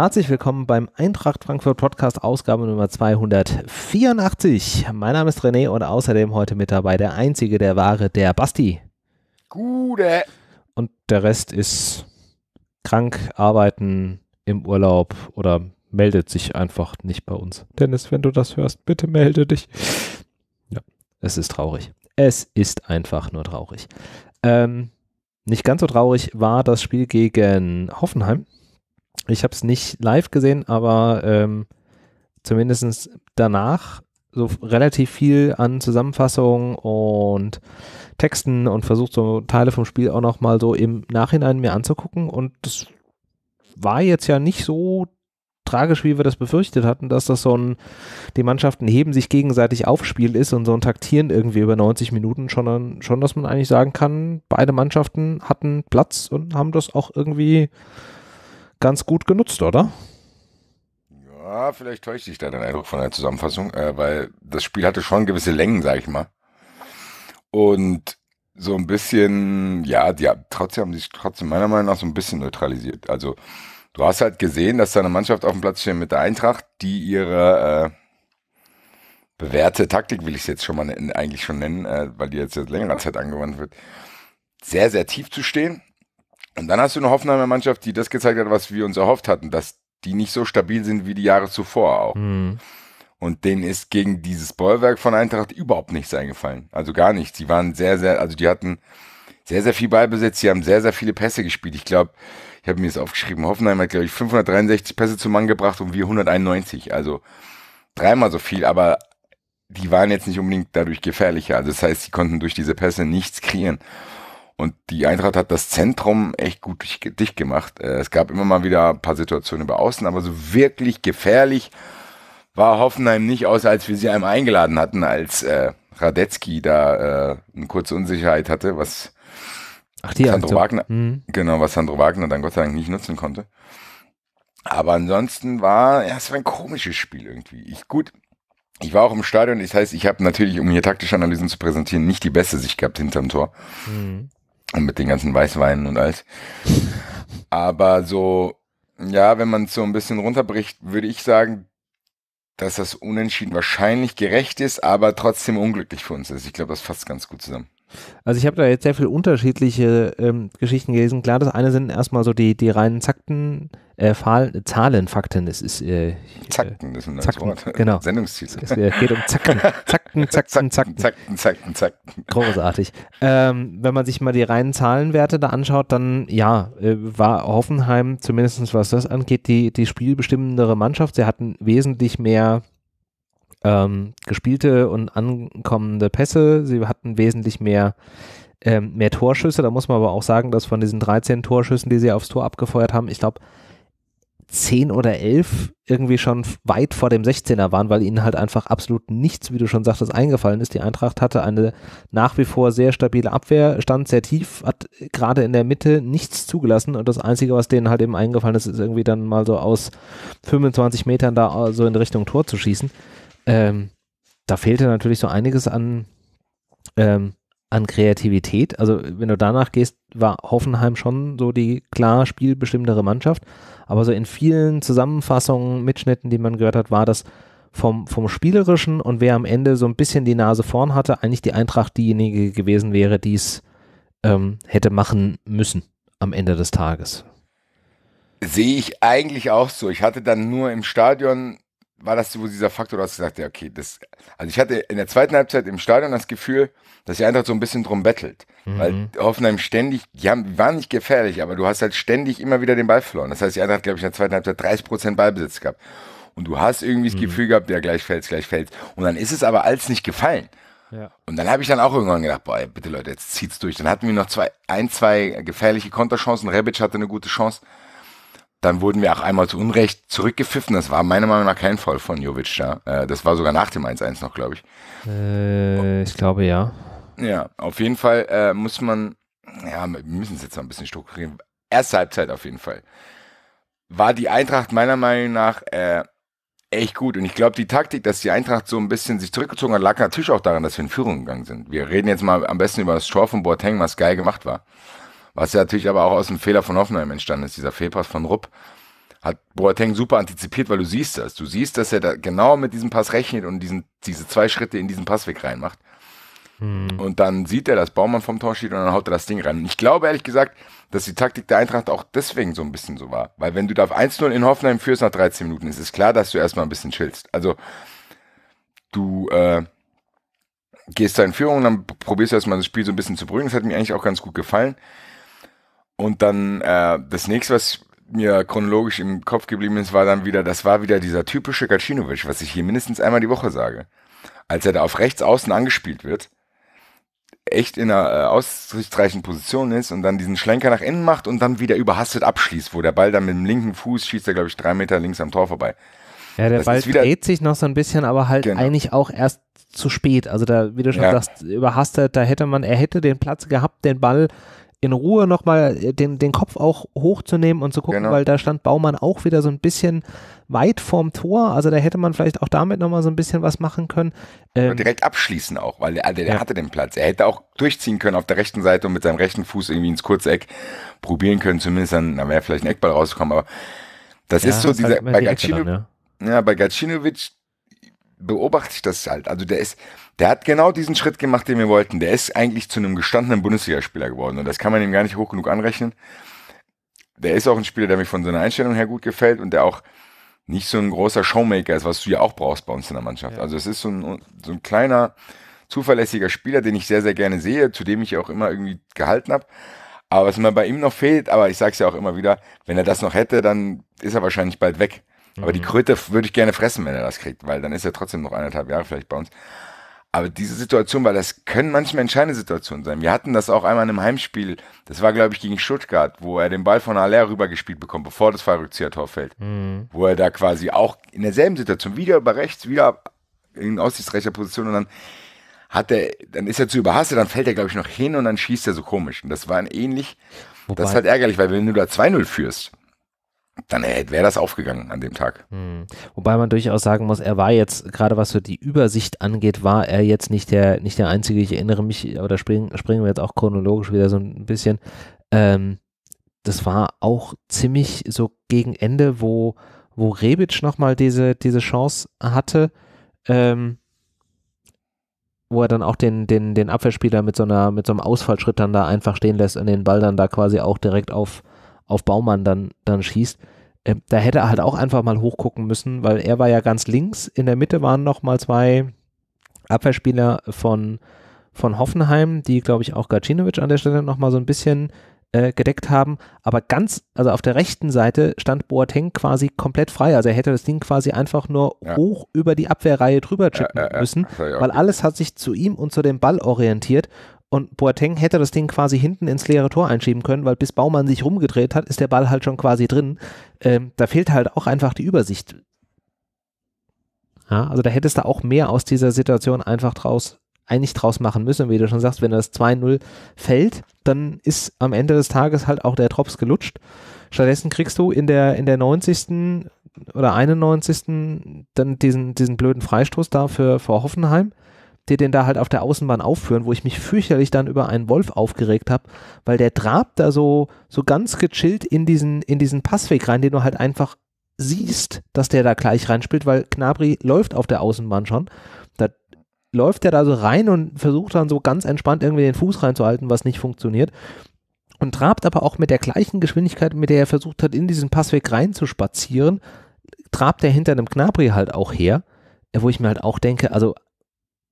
Herzlich willkommen beim Eintracht Frankfurt Podcast Ausgabe Nummer 284. Mein Name ist René und außerdem heute mit dabei der einzige der Ware, der Basti. Gute. Und der Rest ist krank, arbeiten, im Urlaub oder meldet sich einfach nicht bei uns. Dennis, wenn du das hörst, bitte melde dich. Ja, es ist traurig. Es ist einfach nur traurig. Ähm, nicht ganz so traurig war das Spiel gegen Hoffenheim. Ich habe es nicht live gesehen, aber ähm, zumindest danach so relativ viel an Zusammenfassungen und Texten und versucht so Teile vom Spiel auch nochmal so im Nachhinein mir anzugucken. Und das war jetzt ja nicht so tragisch, wie wir das befürchtet hatten, dass das so ein, die Mannschaften heben sich gegenseitig auf Spiel ist und so ein Taktieren irgendwie über 90 Minuten, schon, schon dass man eigentlich sagen kann, beide Mannschaften hatten Platz und haben das auch irgendwie ganz gut genutzt, oder? Ja, vielleicht täuscht sich da der Eindruck von der Zusammenfassung, äh, weil das Spiel hatte schon gewisse Längen, sag ich mal. Und so ein bisschen, ja, die, trotzdem haben sie sich trotzdem meiner Meinung nach so ein bisschen neutralisiert. Also du hast halt gesehen, dass da eine Mannschaft auf dem Platz steht mit der Eintracht, die ihre äh, bewährte Taktik, will ich es jetzt schon mal eigentlich schon nennen, äh, weil die jetzt seit längerer Zeit angewandt wird, sehr, sehr tief zu stehen und dann hast du eine Hoffenheimer Mannschaft, die das gezeigt hat, was wir uns erhofft hatten, dass die nicht so stabil sind wie die Jahre zuvor auch. Mhm. Und denen ist gegen dieses Bollwerk von Eintracht überhaupt nichts eingefallen. Also gar nichts. Die waren sehr, sehr, also die hatten sehr, sehr viel Ballbesitz. Sie haben sehr, sehr viele Pässe gespielt. Ich glaube, ich habe mir das aufgeschrieben. Hoffenheim hat, glaube ich, 563 Pässe zum Mann gebracht und wir 191. Also dreimal so viel, aber die waren jetzt nicht unbedingt dadurch gefährlicher. Also das heißt, sie konnten durch diese Pässe nichts kreieren. Und die Eintracht hat das Zentrum echt gut dicht gemacht. Äh, es gab immer mal wieder ein paar Situationen über Außen, aber so wirklich gefährlich war Hoffenheim nicht, außer als wir sie einem eingeladen hatten, als äh, Radetzky da äh, eine kurze Unsicherheit hatte, was Ach, die Sandro Wagner, mhm. genau, was Sandro Wagner dann Gott sei Dank nicht nutzen konnte. Aber ansonsten war, ja, es war ein komisches Spiel irgendwie. Ich, gut, ich war auch im Stadion, das heißt, ich habe natürlich, um hier taktische Analysen zu präsentieren, nicht die beste Sicht gehabt hinterm Tor. Mhm. Und mit den ganzen Weißweinen und alles. Aber so, ja, wenn man es so ein bisschen runterbricht, würde ich sagen, dass das Unentschieden wahrscheinlich gerecht ist, aber trotzdem unglücklich für uns ist. Ich glaube, das fasst ganz gut zusammen. Also ich habe da jetzt sehr viele unterschiedliche ähm, Geschichten gelesen. Klar, das eine sind erstmal so die, die reinen Zakten, äh, Fahlen, Zahlen, Fakten. Es ist äh, Zakten ist ein neues Zakten, Wort. Genau. Sendungstitel. Es äh, geht um Zakten, Zakten, Zakten, Zakten, Zakten, Zakten, Zakten. Großartig. Ähm, wenn man sich mal die reinen Zahlenwerte da anschaut, dann ja, äh, war Hoffenheim zumindest was das angeht die die spielbestimmendere Mannschaft. Sie hatten wesentlich mehr ähm, gespielte und ankommende Pässe. Sie hatten wesentlich mehr, ähm, mehr Torschüsse. Da muss man aber auch sagen, dass von diesen 13 Torschüssen, die sie aufs Tor abgefeuert haben, ich glaube, 10 oder 11 irgendwie schon weit vor dem 16er waren, weil ihnen halt einfach absolut nichts, wie du schon sagtest, eingefallen ist. Die Eintracht hatte eine nach wie vor sehr stabile Abwehr, stand sehr tief, hat gerade in der Mitte nichts zugelassen und das Einzige, was denen halt eben eingefallen ist, ist irgendwie dann mal so aus 25 Metern da äh, so in Richtung Tor zu schießen. Ähm, da fehlte natürlich so einiges an, ähm, an Kreativität. Also wenn du danach gehst, war Hoffenheim schon so die klar spielbestimmendere Mannschaft. Aber so in vielen Zusammenfassungen, Mitschnitten, die man gehört hat, war das vom, vom Spielerischen und wer am Ende so ein bisschen die Nase vorn hatte, eigentlich die Eintracht diejenige gewesen wäre, die es ähm, hätte machen müssen am Ende des Tages. Sehe ich eigentlich auch so. Ich hatte dann nur im Stadion war das so dieser Faktor, dass ich ja, okay, das, also ich hatte in der zweiten Halbzeit im Stadion das Gefühl, dass die Eintracht so ein bisschen drum bettelt, mhm. weil Hoffenheim ständig, die haben, waren nicht gefährlich, aber du hast halt ständig immer wieder den Ball verloren. Das heißt, die Eintracht, glaube ich, in der zweiten Halbzeit 30 Prozent Ballbesitz gehabt. Und du hast irgendwie mhm. das Gefühl gehabt, ja, gleich fällt's, gleich fällt's. Und dann ist es aber als nicht gefallen. Ja. Und dann habe ich dann auch irgendwann gedacht, boah, bitte Leute, jetzt zieht's durch. Dann hatten wir noch zwei, ein, zwei gefährliche Konterchancen. Rebic hatte eine gute Chance. Dann wurden wir auch einmal zu Unrecht zurückgepfiffen. Das war meiner Meinung nach kein Fall von Jovic da. Ja. Äh, das war sogar nach dem 1-1 noch, glaube ich. Äh, ich glaube ja. Ja, auf jeden Fall äh, muss man, ja, wir müssen es jetzt mal ein bisschen strukturieren. Erste Halbzeit auf jeden Fall. War die Eintracht meiner Meinung nach äh, echt gut. Und ich glaube, die Taktik, dass die Eintracht so ein bisschen sich zurückgezogen hat, lag natürlich auch daran, dass wir in Führung gegangen sind. Wir reden jetzt mal am besten über das Tor von Boateng, was geil gemacht war. Was ja natürlich aber auch aus dem Fehler von Hoffenheim entstanden ist, dieser Fehlpass von Rupp. Hat Boateng super antizipiert, weil du siehst das. Du siehst, dass er da genau mit diesem Pass rechnet und diesen, diese zwei Schritte in diesen Passweg reinmacht. Hm. Und dann sieht er, dass Baumann vom Tor steht und dann haut er das Ding rein. Und ich glaube ehrlich gesagt, dass die Taktik der Eintracht auch deswegen so ein bisschen so war. Weil wenn du da 1-0 in Hoffenheim führst nach 13 Minuten, ist es klar, dass du erstmal ein bisschen chillst. Also du, äh, gehst da in Führung, dann probierst du erstmal das Spiel so ein bisschen zu beruhigen. Das hat mir eigentlich auch ganz gut gefallen. Und dann äh, das nächste, was mir chronologisch im Kopf geblieben ist, war dann wieder, das war wieder dieser typische Gacinovic, was ich hier mindestens einmal die Woche sage. Als er da auf rechts außen angespielt wird, echt in einer äh, ausreichenden Position ist und dann diesen Schlenker nach innen macht und dann wieder überhastet abschließt, wo der Ball dann mit dem linken Fuß schießt er, glaube ich, drei Meter links am Tor vorbei. Ja, der das Ball wieder, dreht sich noch so ein bisschen, aber halt genau. eigentlich auch erst zu spät. Also da, wie du schon ja. sagst, überhastet, da hätte man, er hätte den Platz gehabt, den Ball in Ruhe nochmal äh, den, den Kopf auch hochzunehmen und zu gucken, genau. weil da stand Baumann auch wieder so ein bisschen weit vorm Tor. Also da hätte man vielleicht auch damit nochmal so ein bisschen was machen können. Ähm, direkt abschließen auch, weil der, der, ja. hatte den Platz. Er hätte auch durchziehen können auf der rechten Seite und mit seinem rechten Fuß irgendwie ins Kurzeck probieren können, zumindest dann, dann wäre vielleicht ein Eckball rausgekommen. Aber das ja, ist so das dieser, bei die Gaccino, dann, ja. ja, bei Gacinovic beobachte ich das halt. Also der ist, der hat genau diesen Schritt gemacht, den wir wollten. Der ist eigentlich zu einem gestandenen Bundesligaspieler geworden. Und das kann man ihm gar nicht hoch genug anrechnen. Der ist auch ein Spieler, der mich von seiner Einstellung her gut gefällt und der auch nicht so ein großer Showmaker ist, was du ja auch brauchst bei uns in der Mannschaft. Ja. Also es ist so ein, so ein kleiner, zuverlässiger Spieler, den ich sehr, sehr gerne sehe, zu dem ich auch immer irgendwie gehalten habe. Aber was mir bei ihm noch fehlt, aber ich sage es ja auch immer wieder, wenn er das noch hätte, dann ist er wahrscheinlich bald weg. Mhm. Aber die mhm. Kröte würde ich gerne fressen, wenn er das kriegt, weil dann ist er trotzdem noch eineinhalb Jahre vielleicht bei uns. Aber diese Situation, weil das können manchmal entscheidende Situationen sein. Wir hatten das auch einmal in einem Heimspiel, das war, glaube ich, gegen Stuttgart, wo er den Ball von Aller rübergespielt bekommt, bevor das Fallrückzieher-Tor fällt. Mhm. Wo er da quasi auch in derselben Situation wieder über rechts, wieder in aussichtsreicher Position und dann hat er, dann ist er zu überhastet, dann fällt er, glaube ich, noch hin und dann schießt er so komisch. Und das war ein ähnlich. Wobei, das ist halt ärgerlich, weil wenn du da 2-0 führst, dann wäre das aufgegangen an dem Tag. Hm. Wobei man durchaus sagen muss, er war jetzt, gerade was so die Übersicht angeht, war er jetzt nicht der, nicht der Einzige. Ich erinnere mich, aber da springen, springen wir jetzt auch chronologisch wieder so ein bisschen. Ähm, das war auch ziemlich so gegen Ende, wo, wo Rebic nochmal diese, diese Chance hatte. Ähm, wo er dann auch den, den, den Abwehrspieler mit so, einer, mit so einem Ausfallschritt dann da einfach stehen lässt und den Ball dann da quasi auch direkt auf, auf Baumann dann, dann schießt. Ähm, da hätte er halt auch einfach mal hochgucken müssen, weil er war ja ganz links. In der Mitte waren noch mal zwei Abwehrspieler von, von Hoffenheim, die, glaube ich, auch Gacinovic an der Stelle noch mal so ein bisschen äh, gedeckt haben. Aber ganz, also auf der rechten Seite stand Boateng quasi komplett frei. Also er hätte das Ding quasi einfach nur ja. hoch über die Abwehrreihe drüber chippen ja, ja, müssen, weil alles hat sich zu ihm und zu dem Ball orientiert. Und Boateng hätte das Ding quasi hinten ins leere Tor einschieben können, weil bis Baumann sich rumgedreht hat, ist der Ball halt schon quasi drin. Ähm, da fehlt halt auch einfach die Übersicht. Ja, also da hättest du auch mehr aus dieser Situation einfach draus, eigentlich draus machen müssen, wie du schon sagst, wenn das 2-0 fällt, dann ist am Ende des Tages halt auch der Drops gelutscht. Stattdessen kriegst du in der, in der 90. oder 91. dann diesen, diesen blöden Freistoß da für, für Hoffenheim die den da halt auf der Außenbahn aufführen, wo ich mich fürchterlich dann über einen Wolf aufgeregt habe, weil der trabt da so, so ganz gechillt in diesen, in diesen Passweg rein, den du halt einfach siehst, dass der da gleich reinspielt, weil Knabri läuft auf der Außenbahn schon. Da läuft der da so rein und versucht dann so ganz entspannt irgendwie den Fuß reinzuhalten, was nicht funktioniert. Und trabt aber auch mit der gleichen Geschwindigkeit, mit der er versucht hat, in diesen Passweg reinzuspazieren, trabt er hinter einem Knabri halt auch her, wo ich mir halt auch denke, also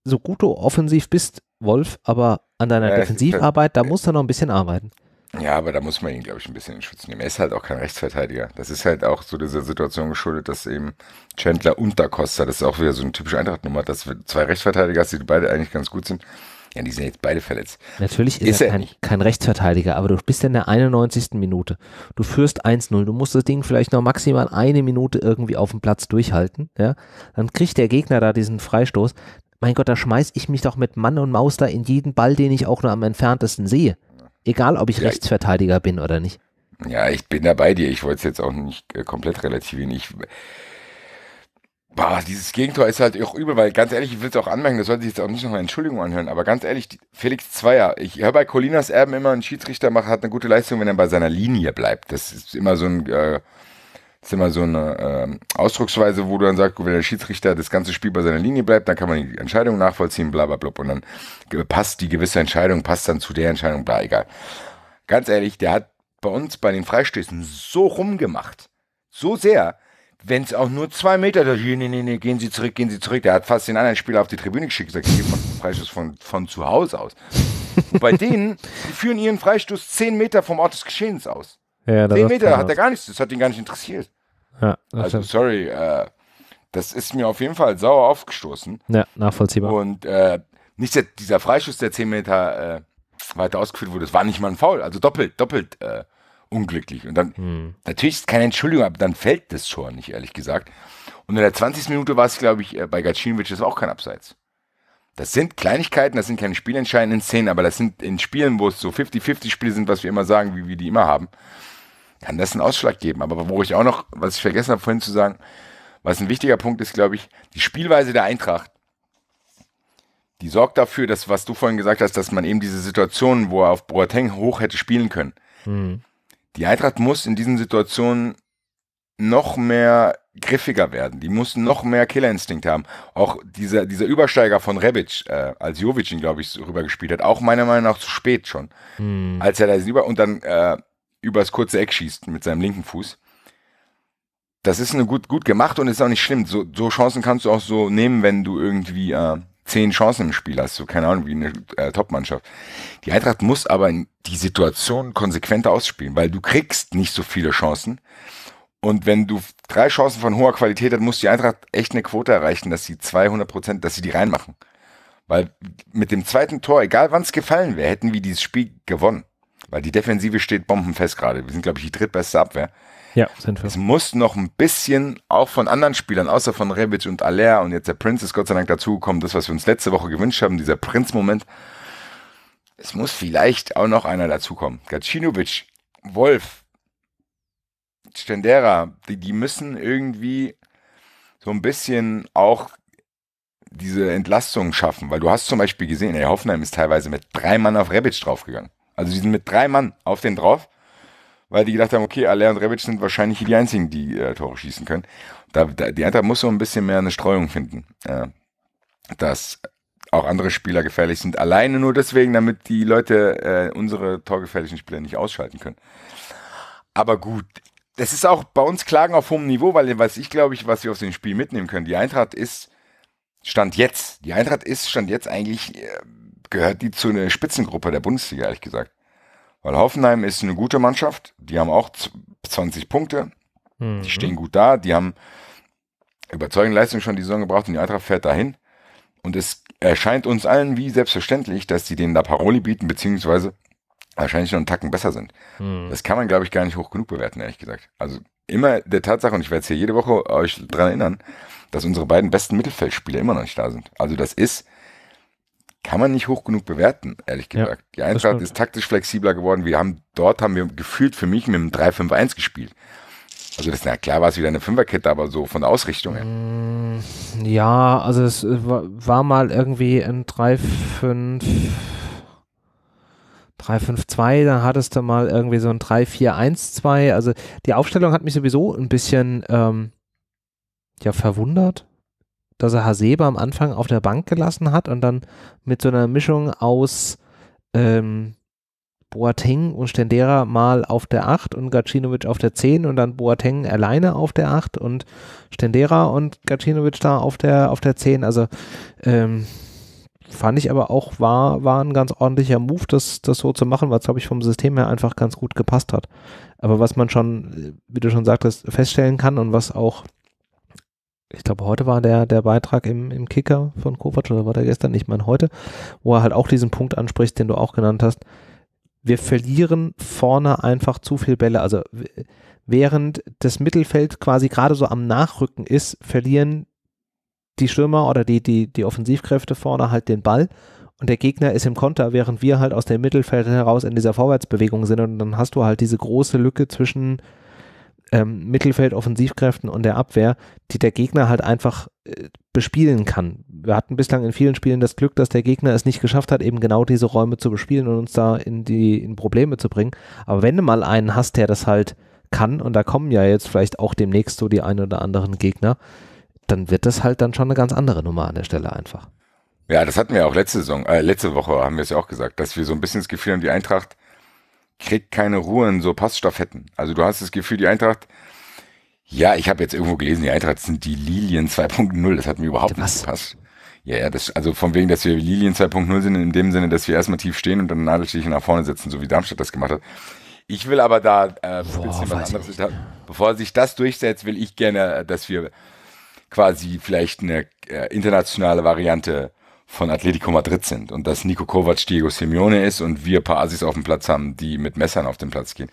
so gut du offensiv bist, Wolf, aber an deiner ja, Defensivarbeit, da musst du noch ein bisschen arbeiten. Ja, aber da muss man ihn, glaube ich, ein bisschen in Schutz nehmen. Er ist halt auch kein Rechtsverteidiger. Das ist halt auch so dieser Situation geschuldet, dass eben Chandler und Da Costa, das ist auch wieder so eine typische Eintrachtnummer, dass wir zwei Rechtsverteidiger hast, die beide eigentlich ganz gut sind. Ja, die sind jetzt beide verletzt. Natürlich ist, ist er, er kein, Rechtsverteidiger, aber du bist in der 91. Minute. Du führst 1-0. Du musst das Ding vielleicht noch maximal eine Minute irgendwie auf dem Platz durchhalten. Ja? Dann kriegt der Gegner da diesen Freistoß mein Gott, da schmeiß ich mich doch mit Mann und Maus da in jeden Ball, den ich auch nur am entferntesten sehe. Egal, ob ich ja, Rechtsverteidiger bin oder nicht. Ja, ich bin da bei dir. Ich wollte es jetzt auch nicht äh, komplett relativieren. Ich, boah, dieses Gegentor ist halt auch übel, weil ganz ehrlich, ich will es auch anmerken, das sollte sich jetzt auch nicht nochmal Entschuldigung anhören, aber ganz ehrlich, Felix Zweier, ich höre bei Colinas Erben immer, ein Schiedsrichter macht, hat eine gute Leistung, wenn er bei seiner Linie bleibt. Das ist immer so ein äh, ist immer so eine äh, Ausdrucksweise, wo du dann sagst, wenn der Schiedsrichter das ganze Spiel bei seiner Linie bleibt, dann kann man die Entscheidung nachvollziehen, bla bla bla. Und dann passt die gewisse Entscheidung, passt dann zu der Entscheidung, bla, egal. Ganz ehrlich, der hat bei uns bei den Freistößen so rumgemacht. So sehr, wenn es auch nur zwei Meter, da, nee, nee, nee, gehen Sie zurück, gehen Sie zurück. Der hat fast den anderen Spieler auf die Tribüne geschickt, gesagt, hier von Freistoß von, von zu Hause aus. bei denen, die führen ihren Freistoß zehn Meter vom Ort des Geschehens aus. Ja, Zehn Meter hat er gar nichts, das hat ihn gar nicht interessiert. Ja, also, sorry, äh, das ist mir auf jeden Fall sauer aufgestoßen. Ja, nachvollziehbar. Und äh, nicht der, dieser Freischuss, der 10 Meter äh, weiter ausgeführt wurde, das war nicht mal ein Foul, also doppelt, doppelt äh, unglücklich. Und dann, hm. natürlich ist keine Entschuldigung, aber dann fällt das schon nicht, ehrlich gesagt. Und in der 20. Minute war es, glaube ich, äh, bei Gacinovic, das war auch kein Abseits. Das sind Kleinigkeiten, das sind keine spielentscheidenden Szenen, aber das sind in Spielen, wo es so 50-50-Spiele sind, was wir immer sagen, wie wir die immer haben, kann das einen Ausschlag geben. Aber wo ich auch noch, was ich vergessen habe vorhin zu sagen, was ein wichtiger Punkt ist, glaube ich, die Spielweise der Eintracht, die sorgt dafür, dass, was du vorhin gesagt hast, dass man eben diese Situationen, wo er auf Boateng hoch hätte spielen können, mhm. die Eintracht muss in diesen Situationen noch mehr griffiger werden. Die mussten noch mehr Killerinstinkt haben. Auch dieser, dieser Übersteiger von Rebic, äh, als Jovic ihn, glaube ich, so rübergespielt hat, auch meiner Meinung nach zu spät schon. Hm. Als er da über und dann äh, übers kurze Eck schießt mit seinem linken Fuß. Das ist eine gut, gut gemacht und ist auch nicht schlimm. So, so Chancen kannst du auch so nehmen, wenn du irgendwie äh, zehn Chancen im Spiel hast. So, keine Ahnung, wie eine äh, Top-Mannschaft. Die Eintracht muss aber in die Situation konsequenter ausspielen, weil du kriegst nicht so viele Chancen. Und wenn du drei Chancen von hoher Qualität hast, muss die Eintracht echt eine Quote erreichen, dass sie 200 Prozent, dass sie die reinmachen. Weil mit dem zweiten Tor, egal wann es gefallen wäre, hätten wir dieses Spiel gewonnen. Weil die Defensive steht bombenfest gerade. Wir sind, glaube ich, die drittbeste Abwehr. Ja, sind wir. Es muss noch ein bisschen auch von anderen Spielern, außer von Rebic und Aller und jetzt der Prinz ist Gott sei Dank dazugekommen, das, was wir uns letzte Woche gewünscht haben, dieser Prinz-Moment. Es muss vielleicht auch noch einer dazukommen. Gacinovic, Wolf, Stendera, die, die müssen irgendwie so ein bisschen auch diese Entlastung schaffen, weil du hast zum Beispiel gesehen, ey, Hoffenheim ist teilweise mit drei Mann auf Rebic draufgegangen. Also die sind mit drei Mann auf den drauf, weil die gedacht haben, okay, Aller und Rebic sind wahrscheinlich die einzigen, die äh, Tore schießen können. Da, da, die Eintracht muss so ein bisschen mehr eine Streuung finden, äh, dass auch andere Spieler gefährlich sind. Alleine nur deswegen, damit die Leute äh, unsere torgefährlichen Spieler nicht ausschalten können. Aber gut, das ist auch bei uns Klagen auf hohem Niveau, weil was ich glaube ich, was wir aus dem Spiel mitnehmen können, die Eintracht ist Stand jetzt, die Eintracht ist Stand jetzt eigentlich äh, gehört die zu einer Spitzengruppe der Bundesliga, ehrlich gesagt. Weil Hoffenheim ist eine gute Mannschaft, die haben auch 20 Punkte, mhm. die stehen gut da, die haben überzeugende Leistung schon die Saison gebraucht und die Eintracht fährt dahin. Und es erscheint uns allen wie selbstverständlich, dass die denen da Paroli bieten, beziehungsweise wahrscheinlich noch einen Tacken besser sind. Mhm. Das kann man, glaube ich, gar nicht hoch genug bewerten, ehrlich gesagt. Also immer der Tatsache, und ich werde es hier jede Woche euch dran erinnern, dass unsere beiden besten Mittelfeldspieler immer noch nicht da sind. Also das ist kann man nicht hoch genug bewerten, ehrlich gesagt. Ja, die Eintracht ist taktisch flexibler geworden. Wir haben, dort haben wir gefühlt für mich mit einem 3-5-1 gespielt. Also das, na klar war es wieder eine Fünferkette, aber so von der Ausrichtung her. Mm, ja, also es äh, war mal irgendwie ein 3 5 2 dann hattest du mal irgendwie so ein 3-4-1-2. Also die Aufstellung hat mich sowieso ein bisschen ähm, ja, verwundert, dass er Hasebe am Anfang auf der Bank gelassen hat und dann mit so einer Mischung aus ähm, Boateng und Stendera mal auf der 8 und Gacinovic auf der 10 und dann Boateng alleine auf der 8 und Stendera und Gacinovic da auf der, auf der 10. Also ähm, fand ich aber auch, war, war ein ganz ordentlicher Move, das, das so zu machen, weil es, glaube ich, vom System her einfach ganz gut gepasst hat. Aber was man schon, wie du schon sagtest, feststellen kann und was auch ich glaube, heute war der, der Beitrag im, im Kicker von Kovac oder war der gestern? Ich meine heute, wo er halt auch diesen Punkt anspricht, den du auch genannt hast. Wir verlieren vorne einfach zu viel Bälle. Also während das Mittelfeld quasi gerade so am Nachrücken ist, verlieren die Stürmer oder die, die, die Offensivkräfte vorne halt den Ball und der Gegner ist im Konter, während wir halt aus dem Mittelfeld heraus in dieser Vorwärtsbewegung sind und dann hast du halt diese große Lücke zwischen ähm, Mittelfeld, Offensivkräften und der Abwehr, die der Gegner halt einfach äh, bespielen kann. Wir hatten bislang in vielen Spielen das Glück, dass der Gegner es nicht geschafft hat, eben genau diese Räume zu bespielen und uns da in die in Probleme zu bringen. Aber wenn du mal einen hast, der das halt kann, und da kommen ja jetzt vielleicht auch demnächst so die ein oder anderen Gegner, dann wird das halt dann schon eine ganz andere Nummer an der Stelle einfach. Ja, das hatten wir auch letzte Saison, äh, letzte Woche haben wir es ja auch gesagt, dass wir so ein bisschen das Gefühl haben, die Eintracht kriegt keine Ruhe in so Passstaffetten. Also du hast das Gefühl, die Eintracht, ja, ich habe jetzt irgendwo gelesen, die Eintracht sind die Lilien 2.0. Das hat mir überhaupt Was? nicht gepasst. Ja, ja, das, also von wegen, dass wir Lilien 2.0 sind, in dem Sinne, dass wir erstmal tief stehen und dann Nadelstiche nach vorne setzen, so wie Darmstadt das gemacht hat. Ich will aber da äh, Boah, bisschen was anderes. Da, bevor sich das durchsetzt, will ich gerne, äh, dass wir quasi vielleicht eine äh, internationale Variante von Atletico Madrid sind und dass Nico Kovac Diego Simeone ist und wir ein paar Asis auf dem Platz haben, die mit Messern auf den Platz gehen.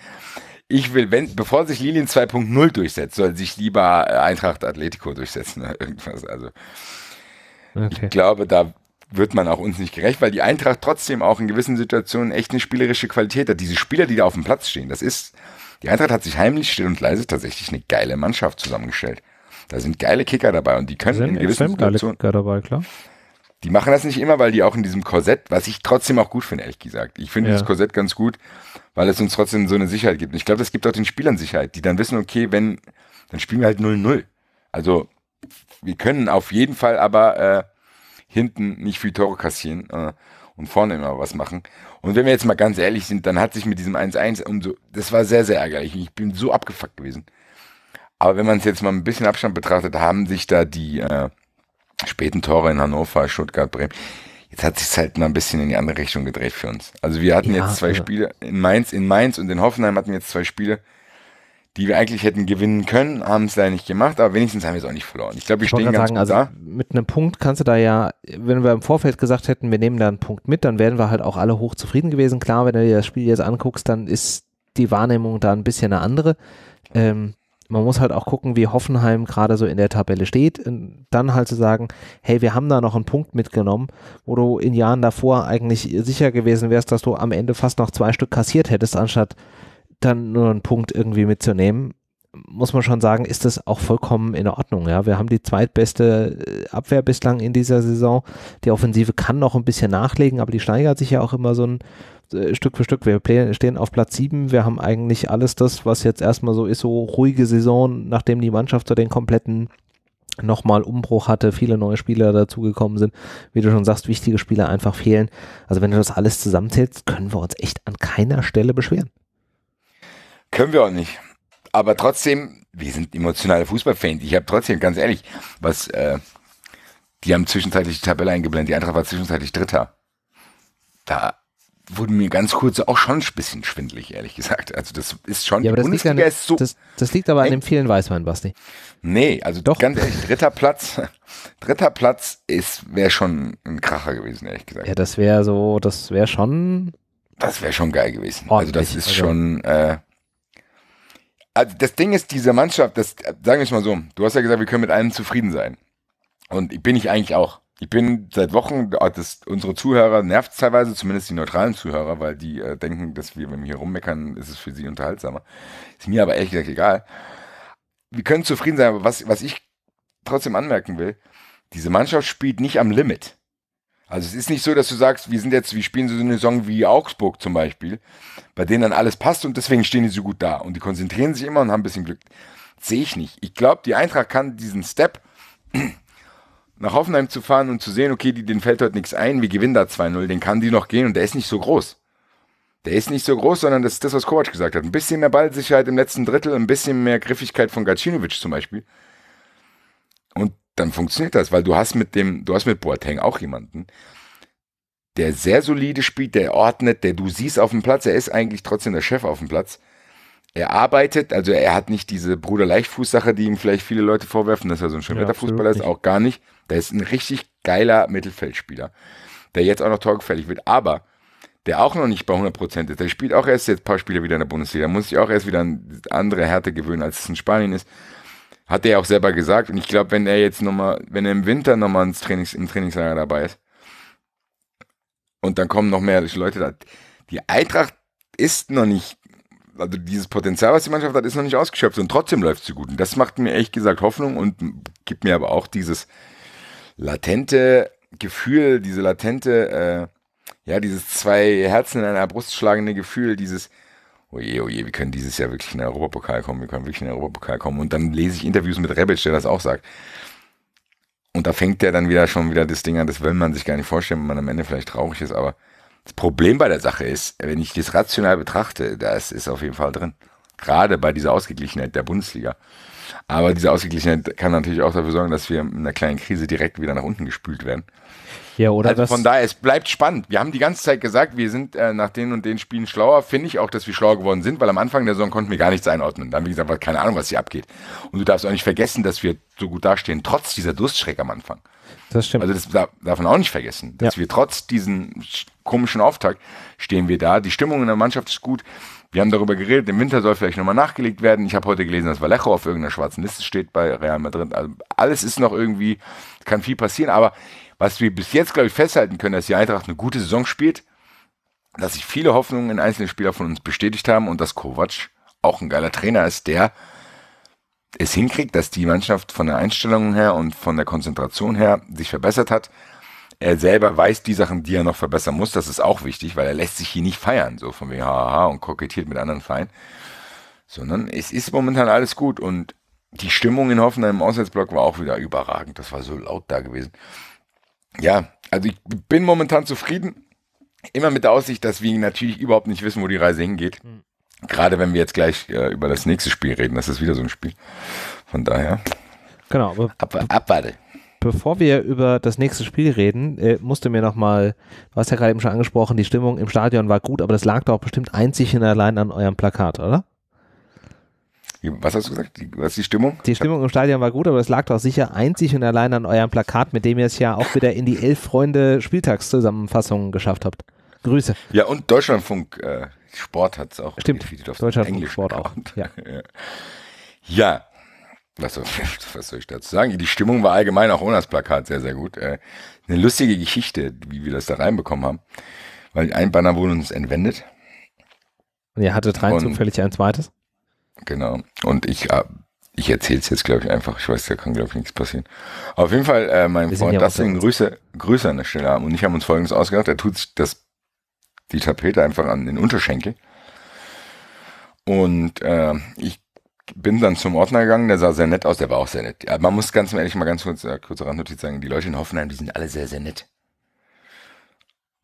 Ich will, wenn, bevor sich Lilien 2.0 durchsetzt, soll sich lieber äh, Eintracht Atletico durchsetzen oder irgendwas. Also okay. ich glaube, da wird man auch uns nicht gerecht, weil die Eintracht trotzdem auch in gewissen Situationen echt eine spielerische Qualität hat. Diese Spieler, die da auf dem Platz stehen, das ist, die Eintracht hat sich heimlich still und leise tatsächlich eine geile Mannschaft zusammengestellt. Da sind geile Kicker dabei und die können in gewissen Situationen. Geile Kicker dabei, klar. Die machen das nicht immer, weil die auch in diesem Korsett, was ich trotzdem auch gut finde, ehrlich gesagt. Ich finde ja. das Korsett ganz gut, weil es uns trotzdem so eine Sicherheit gibt. Und ich glaube, das gibt auch den Spielern Sicherheit, die dann wissen, okay, wenn, dann spielen wir halt 0-0. Also, wir können auf jeden Fall aber äh, hinten nicht viel Tore kassieren äh, und vorne immer was machen. Und wenn wir jetzt mal ganz ehrlich sind, dann hat sich mit diesem 1-1 umso, das war sehr, sehr ärgerlich. Ich bin so abgefuckt gewesen. Aber wenn man es jetzt mal ein bisschen Abstand betrachtet, haben sich da die, äh, späten Tore in Hannover, Stuttgart, Bremen. Jetzt hat sich halt mal ein bisschen in die andere Richtung gedreht für uns. Also wir hatten ja, jetzt zwei ja. Spiele in Mainz, in Mainz und in Hoffenheim hatten jetzt zwei Spiele, die wir eigentlich hätten gewinnen können, haben es leider nicht gemacht, aber wenigstens haben wir es auch nicht verloren. Ich glaube, wir ich stehen ganz sagen, also da. Mit einem Punkt kannst du da ja, wenn wir im Vorfeld gesagt hätten, wir nehmen da einen Punkt mit, dann wären wir halt auch alle hoch zufrieden gewesen. Klar, wenn du dir das Spiel jetzt anguckst, dann ist die Wahrnehmung da ein bisschen eine andere. Ähm, man muss halt auch gucken, wie Hoffenheim gerade so in der Tabelle steht. Und dann halt zu sagen, hey, wir haben da noch einen Punkt mitgenommen, wo du in Jahren davor eigentlich sicher gewesen wärst, dass du am Ende fast noch zwei Stück kassiert hättest, anstatt dann nur einen Punkt irgendwie mitzunehmen. Muss man schon sagen, ist das auch vollkommen in Ordnung. Ja, wir haben die zweitbeste äh, Abwehr bislang in dieser Saison. Die Offensive kann noch ein bisschen nachlegen, aber die steigert sich ja auch immer so ein, äh, Stück für Stück. Wir stehen auf Platz 7. Wir haben eigentlich alles das, was jetzt erstmal so ist, so ruhige Saison, nachdem die Mannschaft so den kompletten nochmal Umbruch hatte, viele neue Spieler dazugekommen sind, wie du schon sagst, wichtige Spieler einfach fehlen. Also wenn du das alles zusammenzählst, können wir uns echt an keiner Stelle beschweren. Können wir auch nicht. Aber trotzdem, wir sind emotionale Fußballfans. Ich habe trotzdem, ganz ehrlich, was, äh, die haben zwischenzeitlich die Tabelle eingeblendet. Die Eintracht war zwischenzeitlich Dritter. Da wurde mir ganz kurz auch schon ein bisschen schwindelig, ehrlich gesagt. Also das ist schon, ja, aber das liegt an, ist so. Das, das liegt aber an dem vielen Weißwein, Basti. Nee, also doch. Ganz ehrlich, dritter Platz, dritter Platz wäre schon ein Kracher gewesen, ehrlich gesagt. Ja, das wäre so, das wäre schon. Das wäre schon geil gewesen. Ordentlich. Also das ist also. schon, äh, also das Ding ist, diese Mannschaft, das, äh, sagen wir es mal so, du hast ja gesagt, wir können mit allem zufrieden sein. Und bin ich eigentlich auch ich bin seit Wochen, ah, das, unsere Zuhörer nervt es teilweise, zumindest die neutralen Zuhörer, weil die äh, denken, dass wir, wenn wir hier rummeckern, ist es für sie unterhaltsamer. Ist mir aber ehrlich gesagt egal. Wir können zufrieden sein, aber was, was ich trotzdem anmerken will, diese Mannschaft spielt nicht am Limit. Also es ist nicht so, dass du sagst, wir sind jetzt, wir spielen so eine Saison wie Augsburg zum Beispiel, bei denen dann alles passt und deswegen stehen die so gut da und die konzentrieren sich immer und haben ein bisschen Glück. Sehe ich nicht. Ich glaube, die Eintracht kann diesen Step nach Hoffenheim zu fahren und zu sehen, okay, die, den fällt heute nichts ein, wir gewinnen da 2-0, den kann die noch gehen und der ist nicht so groß. Der ist nicht so groß, sondern das ist das, was Kovac gesagt hat. Ein bisschen mehr Ballsicherheit im letzten Drittel, ein bisschen mehr Griffigkeit von Gacinovic zum Beispiel. Und dann funktioniert das, weil du hast mit dem, du hast mit Boateng auch jemanden, der sehr solide spielt, der ordnet, der du siehst auf dem Platz, er ist eigentlich trotzdem der Chef auf dem Platz. Er arbeitet, also er hat nicht diese Bruder-Leichtfuß-Sache, die ihm vielleicht viele Leute vorwerfen, dass er so ein schön ja, Wetterfußballer ist, auch gar nicht. Der ist ein richtig geiler Mittelfeldspieler, der jetzt auch noch torgefährlich wird, aber der auch noch nicht bei 100% ist. Der spielt auch erst jetzt ein paar Spiele wieder in der Bundesliga. Muss sich auch erst wieder an andere Härte gewöhnen, als es in Spanien ist. Hat er ja auch selber gesagt. Und ich glaube, wenn er jetzt nochmal, wenn er im Winter nochmal ins Trainings, im Trainingslager dabei ist und dann kommen noch mehr Leute da. Die Eintracht ist noch nicht, also dieses Potenzial, was die Mannschaft hat, ist noch nicht ausgeschöpft und trotzdem läuft sie gut. Und das macht mir echt gesagt Hoffnung und gibt mir aber auch dieses, latente Gefühl, diese latente, äh, ja, dieses zwei Herzen in einer Brust schlagende Gefühl, dieses, oje, oh oje, oh wir können dieses Jahr wirklich in den Europapokal kommen, wir können wirklich in den Europapokal kommen. Und dann lese ich Interviews mit Rebic, der das auch sagt. Und da fängt der dann wieder schon wieder das Ding an, das will man sich gar nicht vorstellen, wenn man am Ende vielleicht traurig ist, aber das Problem bei der Sache ist, wenn ich das rational betrachte, das ist auf jeden Fall drin. Gerade bei dieser Ausgeglichenheit der Bundesliga. Aber diese Ausgeglichenheit kann natürlich auch dafür sorgen, dass wir in einer kleinen Krise direkt wieder nach unten gespült werden. Ja, oder also von daher, es bleibt spannend. Wir haben die ganze Zeit gesagt, wir sind äh, nach den und den Spielen schlauer. Finde ich auch, dass wir schlauer geworden sind, weil am Anfang der Saison konnten wir gar nichts einordnen. Dann, wir gesagt, keine Ahnung, was hier abgeht. Und du darfst auch nicht vergessen, dass wir so gut dastehen, trotz dieser Durststrecke am Anfang. Das stimmt. Also das darf, darf man auch nicht vergessen, dass ja. wir trotz diesen komischen Auftakt stehen wir da. Die Stimmung in der Mannschaft ist gut. Wir haben darüber geredet, im Winter soll vielleicht nochmal nachgelegt werden. Ich habe heute gelesen, dass Vallejo auf irgendeiner schwarzen Liste steht bei Real Madrid. Also alles ist noch irgendwie, kann viel passieren. Aber was wir bis jetzt, glaube ich, festhalten können, dass die Eintracht eine gute Saison spielt, dass sich viele Hoffnungen in einzelnen Spieler von uns bestätigt haben und dass Kovac auch ein geiler Trainer ist, der es hinkriegt, dass die Mannschaft von der Einstellung her und von der Konzentration her sich verbessert hat. Er selber weiß die Sachen, die er noch verbessern muss. Das ist auch wichtig, weil er lässt sich hier nicht feiern, so von wegen haha und kokettiert mit anderen Feinen. Sondern es ist momentan alles gut und die Stimmung in Hoffenheim im Auswärtsblock war auch wieder überragend. Das war so laut da gewesen. Ja, also ich bin momentan zufrieden. Immer mit der Aussicht, dass wir natürlich überhaupt nicht wissen, wo die Reise hingeht. Hm. Gerade wenn wir jetzt gleich äh, über das nächste Spiel reden. Das ist wieder so ein Spiel. Von daher. Genau. Aber, Ab, abwarte bevor wir über das nächste Spiel reden, äh, du mir nochmal, du hast ja gerade eben schon angesprochen, die Stimmung im Stadion war gut, aber das lag doch bestimmt einzig und allein an eurem Plakat, oder? Was hast du gesagt? Die, was ist die Stimmung? Die Stimmung im Stadion war gut, aber das lag doch sicher einzig und allein an eurem Plakat, mit dem ihr es ja auch wieder in die Elf Freunde Spieltagszusammenfassung geschafft habt. Grüße. Ja, und Deutschlandfunk äh, Sport hat es auch. Stimmt, Deutschlandfunk Sport auch. ja. ja was, was soll ich dazu sagen? Die Stimmung war allgemein auch ohne das Plakat sehr, sehr gut. Äh. eine lustige Geschichte, wie wir das da reinbekommen haben. Weil ein Banner wurde uns entwendet. Und ihr hattet rein und, zufällig ein zweites? Genau. Und ich, äh, ich erzähle es jetzt, glaube ich, einfach. Ich weiß, da kann, glaube ich, nichts passieren. Auf jeden Fall, äh, mein wir Freund Dustin, Grüße, Grüße an der Stelle haben. Und ich haben uns Folgendes ausgedacht. Er tut das, die Tapete einfach an den Unterschenkel. Und äh, ich bin dann zum Ordner gegangen, der sah sehr nett aus, der war auch sehr nett. Aber man muss ganz ehrlich mal ganz kurz, äh, kurze Randnotiz sagen, die Leute in Hoffenheim, die sind alle sehr, sehr nett.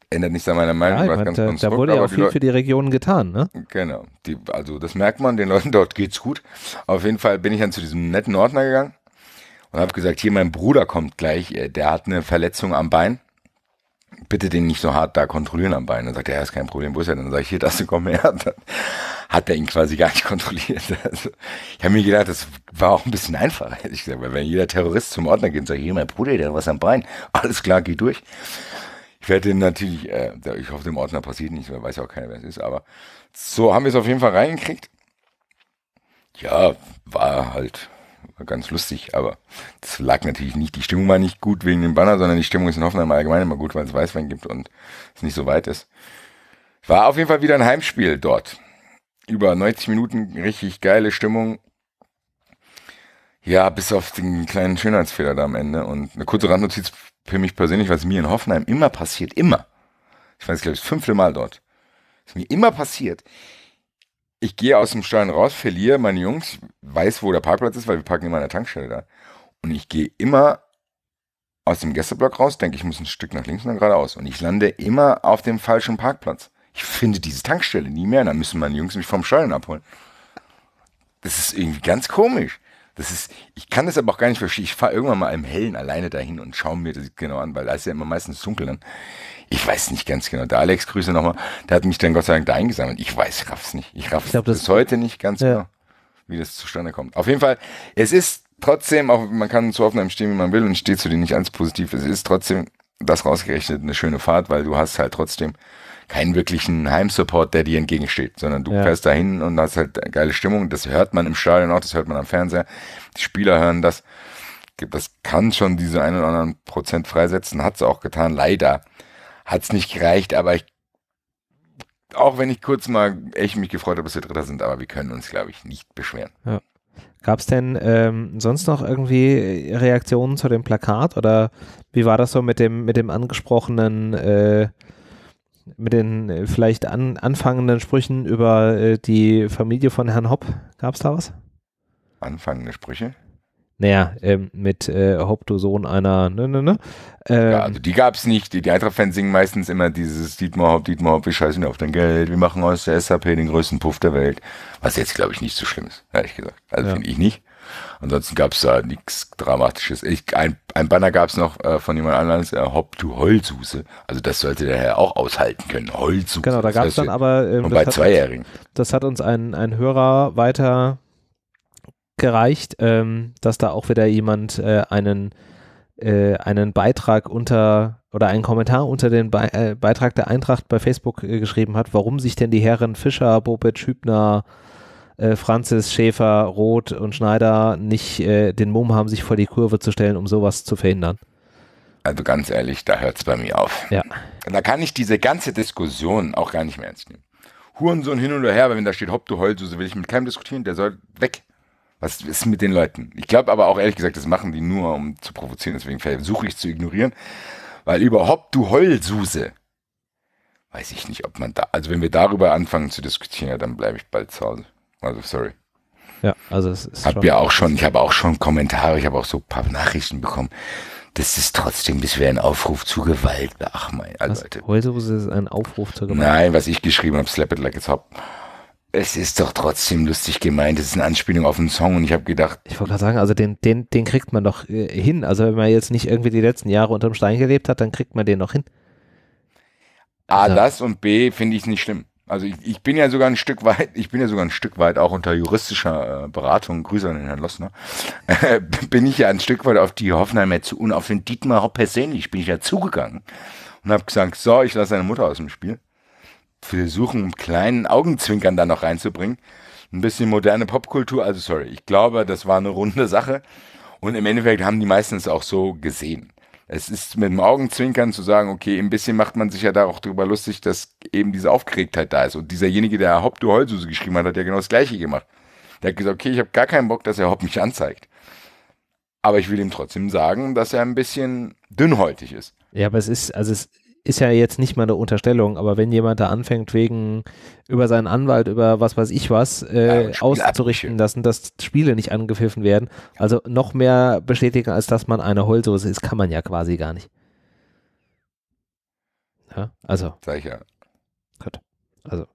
Ändert nichts an meiner Meinung, ja, ganz da, da wurde ja auch viel Leute, für die Region getan, ne? Genau. Die, also das merkt man, den Leuten dort geht's gut. Auf jeden Fall bin ich dann zu diesem netten Ordner gegangen und habe gesagt, hier, mein Bruder kommt gleich, äh, der hat eine Verletzung am Bein bitte den nicht so hart da kontrollieren am Bein. Dann sagt er, ja, ist kein Problem, wo ist er denn? Dann sage ich, hier, das, komm her. Dann hat er ihn quasi gar nicht kontrolliert. Also, ich habe mir gedacht, das war auch ein bisschen einfacher, hätte ich gesagt, weil wenn jeder Terrorist zum Ordner geht und sagt, hier, mein Bruder, der hat was am Bein, alles klar, geh durch. Ich werde den natürlich, äh, ich hoffe, dem Ordner passiert nichts, weil weiß ja auch keiner, wer es ist, aber so haben wir es auf jeden Fall reingekriegt. Ja, war halt war ganz lustig, aber es lag natürlich nicht. Die Stimmung war nicht gut wegen dem Banner, sondern die Stimmung ist in Hoffenheim allgemein immer gut, weil es Weißwein gibt und es nicht so weit ist. War auf jeden Fall wieder ein Heimspiel dort. Über 90 Minuten richtig geile Stimmung. Ja, bis auf den kleinen Schönheitsfehler da am Ende. Und eine kurze Randnotiz für mich persönlich, was mir in Hoffenheim immer passiert, immer. Ich weiß, glaube ich, das fünfte Mal dort. Was mir immer passiert, ich gehe aus dem Stall raus, verliere meine Jungs, weiß, wo der Parkplatz ist, weil wir parken immer an der Tankstelle da. Und ich gehe immer aus dem Gästeblock raus, denke ich, muss ein Stück nach links und dann geradeaus. Und ich lande immer auf dem falschen Parkplatz. Ich finde diese Tankstelle nie mehr. Und dann müssen meine Jungs mich vom Stall abholen. Das ist irgendwie ganz komisch. Das ist, ich kann das aber auch gar nicht verstehen. Ich fahre irgendwann mal im Hellen alleine dahin und schaue mir das genau an, weil da ist ja immer meistens dunkel dann. Ich weiß nicht ganz genau. Der Alex, Grüße nochmal. Der hat mich dann Gott sei Dank da eingesammelt. Ich weiß, ich raff's nicht. Ich raff's ich glaub, bis heute nicht ganz ja. genau, wie das zustande kommt. Auf jeden Fall, es ist trotzdem, auch man kann zu einem stehen, wie man will und steht zu dir nicht alles positiv. Es ist trotzdem das rausgerechnet eine schöne Fahrt, weil du hast halt trotzdem keinen wirklichen Heimsupport, der dir entgegensteht, sondern du ja. fährst dahin und hast halt geile Stimmung. Das hört man im Stadion auch, das hört man am Fernseher. Die Spieler hören das. Das kann schon diese einen oder anderen Prozent freisetzen, hat es auch getan. Leider hat es nicht gereicht, aber ich, auch wenn ich kurz mal echt mich gefreut habe, dass wir Dritter sind, aber wir können uns, glaube ich, nicht beschweren. Ja. Gab es denn ähm, sonst noch irgendwie Reaktionen zu dem Plakat oder wie war das so mit dem, mit dem angesprochenen äh, mit den äh, vielleicht an, anfangenden Sprüchen über äh, die Familie von Herrn Hopp. Gab es da was? Anfangende Sprüche? Naja, ähm, mit äh, Hopp, du Sohn einer, ne, ne, ne. Ähm, ja, also die gab es nicht. Die, die Eintracht-Fans singen meistens immer dieses Dietmar Hopp, Dietmar Hopp, wir scheißen auf dein Geld, wir machen aus der SAP den größten Puff der Welt. Was jetzt, glaube ich, nicht so schlimm ist, ehrlich gesagt. Also ja. finde ich nicht. Ansonsten gab es da nichts Dramatisches. Ich, ein, ein Banner gab es noch äh, von jemand anderem, äh, Hop to Heulsuse. Also das sollte der Herr auch aushalten können. Heulsuse. Genau, da gab es dann aber... Ähm, und bei Zweijährigen. Uns, das hat uns ein, ein Hörer weiter gereicht, ähm, dass da auch wieder jemand äh, einen, äh, einen Beitrag unter oder einen Kommentar unter den Be äh, Beitrag der Eintracht bei Facebook äh, geschrieben hat, warum sich denn die Herren Fischer, Bobic, Hübner, äh, Franzis, Schäfer, Roth und Schneider nicht äh, den Mumm haben, sich vor die Kurve zu stellen, um sowas zu verhindern? Also ganz ehrlich, da hört es bei mir auf. Ja. Da kann ich diese ganze Diskussion auch gar nicht mehr ernst nehmen. Hurensohn hin oder her, aber wenn da steht, hopp, du Heulsuse, will ich mit keinem diskutieren, der soll weg. Was ist mit den Leuten? Ich glaube aber auch ehrlich gesagt, das machen die nur, um zu provozieren, deswegen versuche ich es zu ignorieren. Weil überhaupt du Heulsuse, weiß ich nicht, ob man da, also wenn wir darüber anfangen zu diskutieren, ja, dann bleibe ich bald zu Hause. Also sorry. Ja, also es ist. Hab schon ja auch schon, ich habe auch schon Kommentare, ich habe auch so ein paar Nachrichten bekommen. Das ist trotzdem, das wäre ein Aufruf zu Gewalt. Ach mein, also, Leute. Heute ist es ein Aufruf zu Gewalt. Nein, was ich geschrieben habe, slap it like it's Hop. Es ist doch trotzdem lustig gemeint. Es ist eine Anspielung auf einen Song und ich habe gedacht. Ich wollte gerade sagen, also den, den, den kriegt man doch äh, hin. Also wenn man jetzt nicht irgendwie die letzten Jahre unterm Stein gelebt hat, dann kriegt man den noch hin. A, also, das und B finde ich nicht schlimm. Also ich, ich, bin ja sogar ein Stück weit, ich bin ja sogar ein Stück weit auch unter juristischer äh, Beratung, Grüße an den Herrn Lossner, äh, bin ich ja ein Stück weit auf die Hoffenheimer zu und auf den Dietmar Hopp persönlich bin ich ja zugegangen und habe gesagt, so, ich lasse seine Mutter aus dem Spiel. Versuchen, einen kleinen Augenzwinkern da noch reinzubringen. Ein bisschen moderne Popkultur, also sorry, ich glaube, das war eine runde Sache und im Endeffekt haben die meistens auch so gesehen es ist mit dem Augenzwinkern zu sagen, okay, ein bisschen macht man sich ja da auch drüber lustig, dass eben diese Aufgeregtheit da ist. Und dieserjenige, der Hopp, du Heulsuse geschrieben hat, hat ja genau das Gleiche gemacht. Der hat gesagt, okay, ich habe gar keinen Bock, dass er Hopp mich anzeigt. Aber ich will ihm trotzdem sagen, dass er ein bisschen dünnhäutig ist. Ja, aber es ist, also es ist ja jetzt nicht mal eine Unterstellung, aber wenn jemand da anfängt, wegen über seinen Anwalt, über was weiß ich was, äh, ja, auszurichten lassen, dass Spiele nicht angepfiffen werden, ja. also noch mehr bestätigen, als dass man eine Heulsoße ist, kann man ja quasi gar nicht. Ja, also. Sag ich ja. Gut. Also,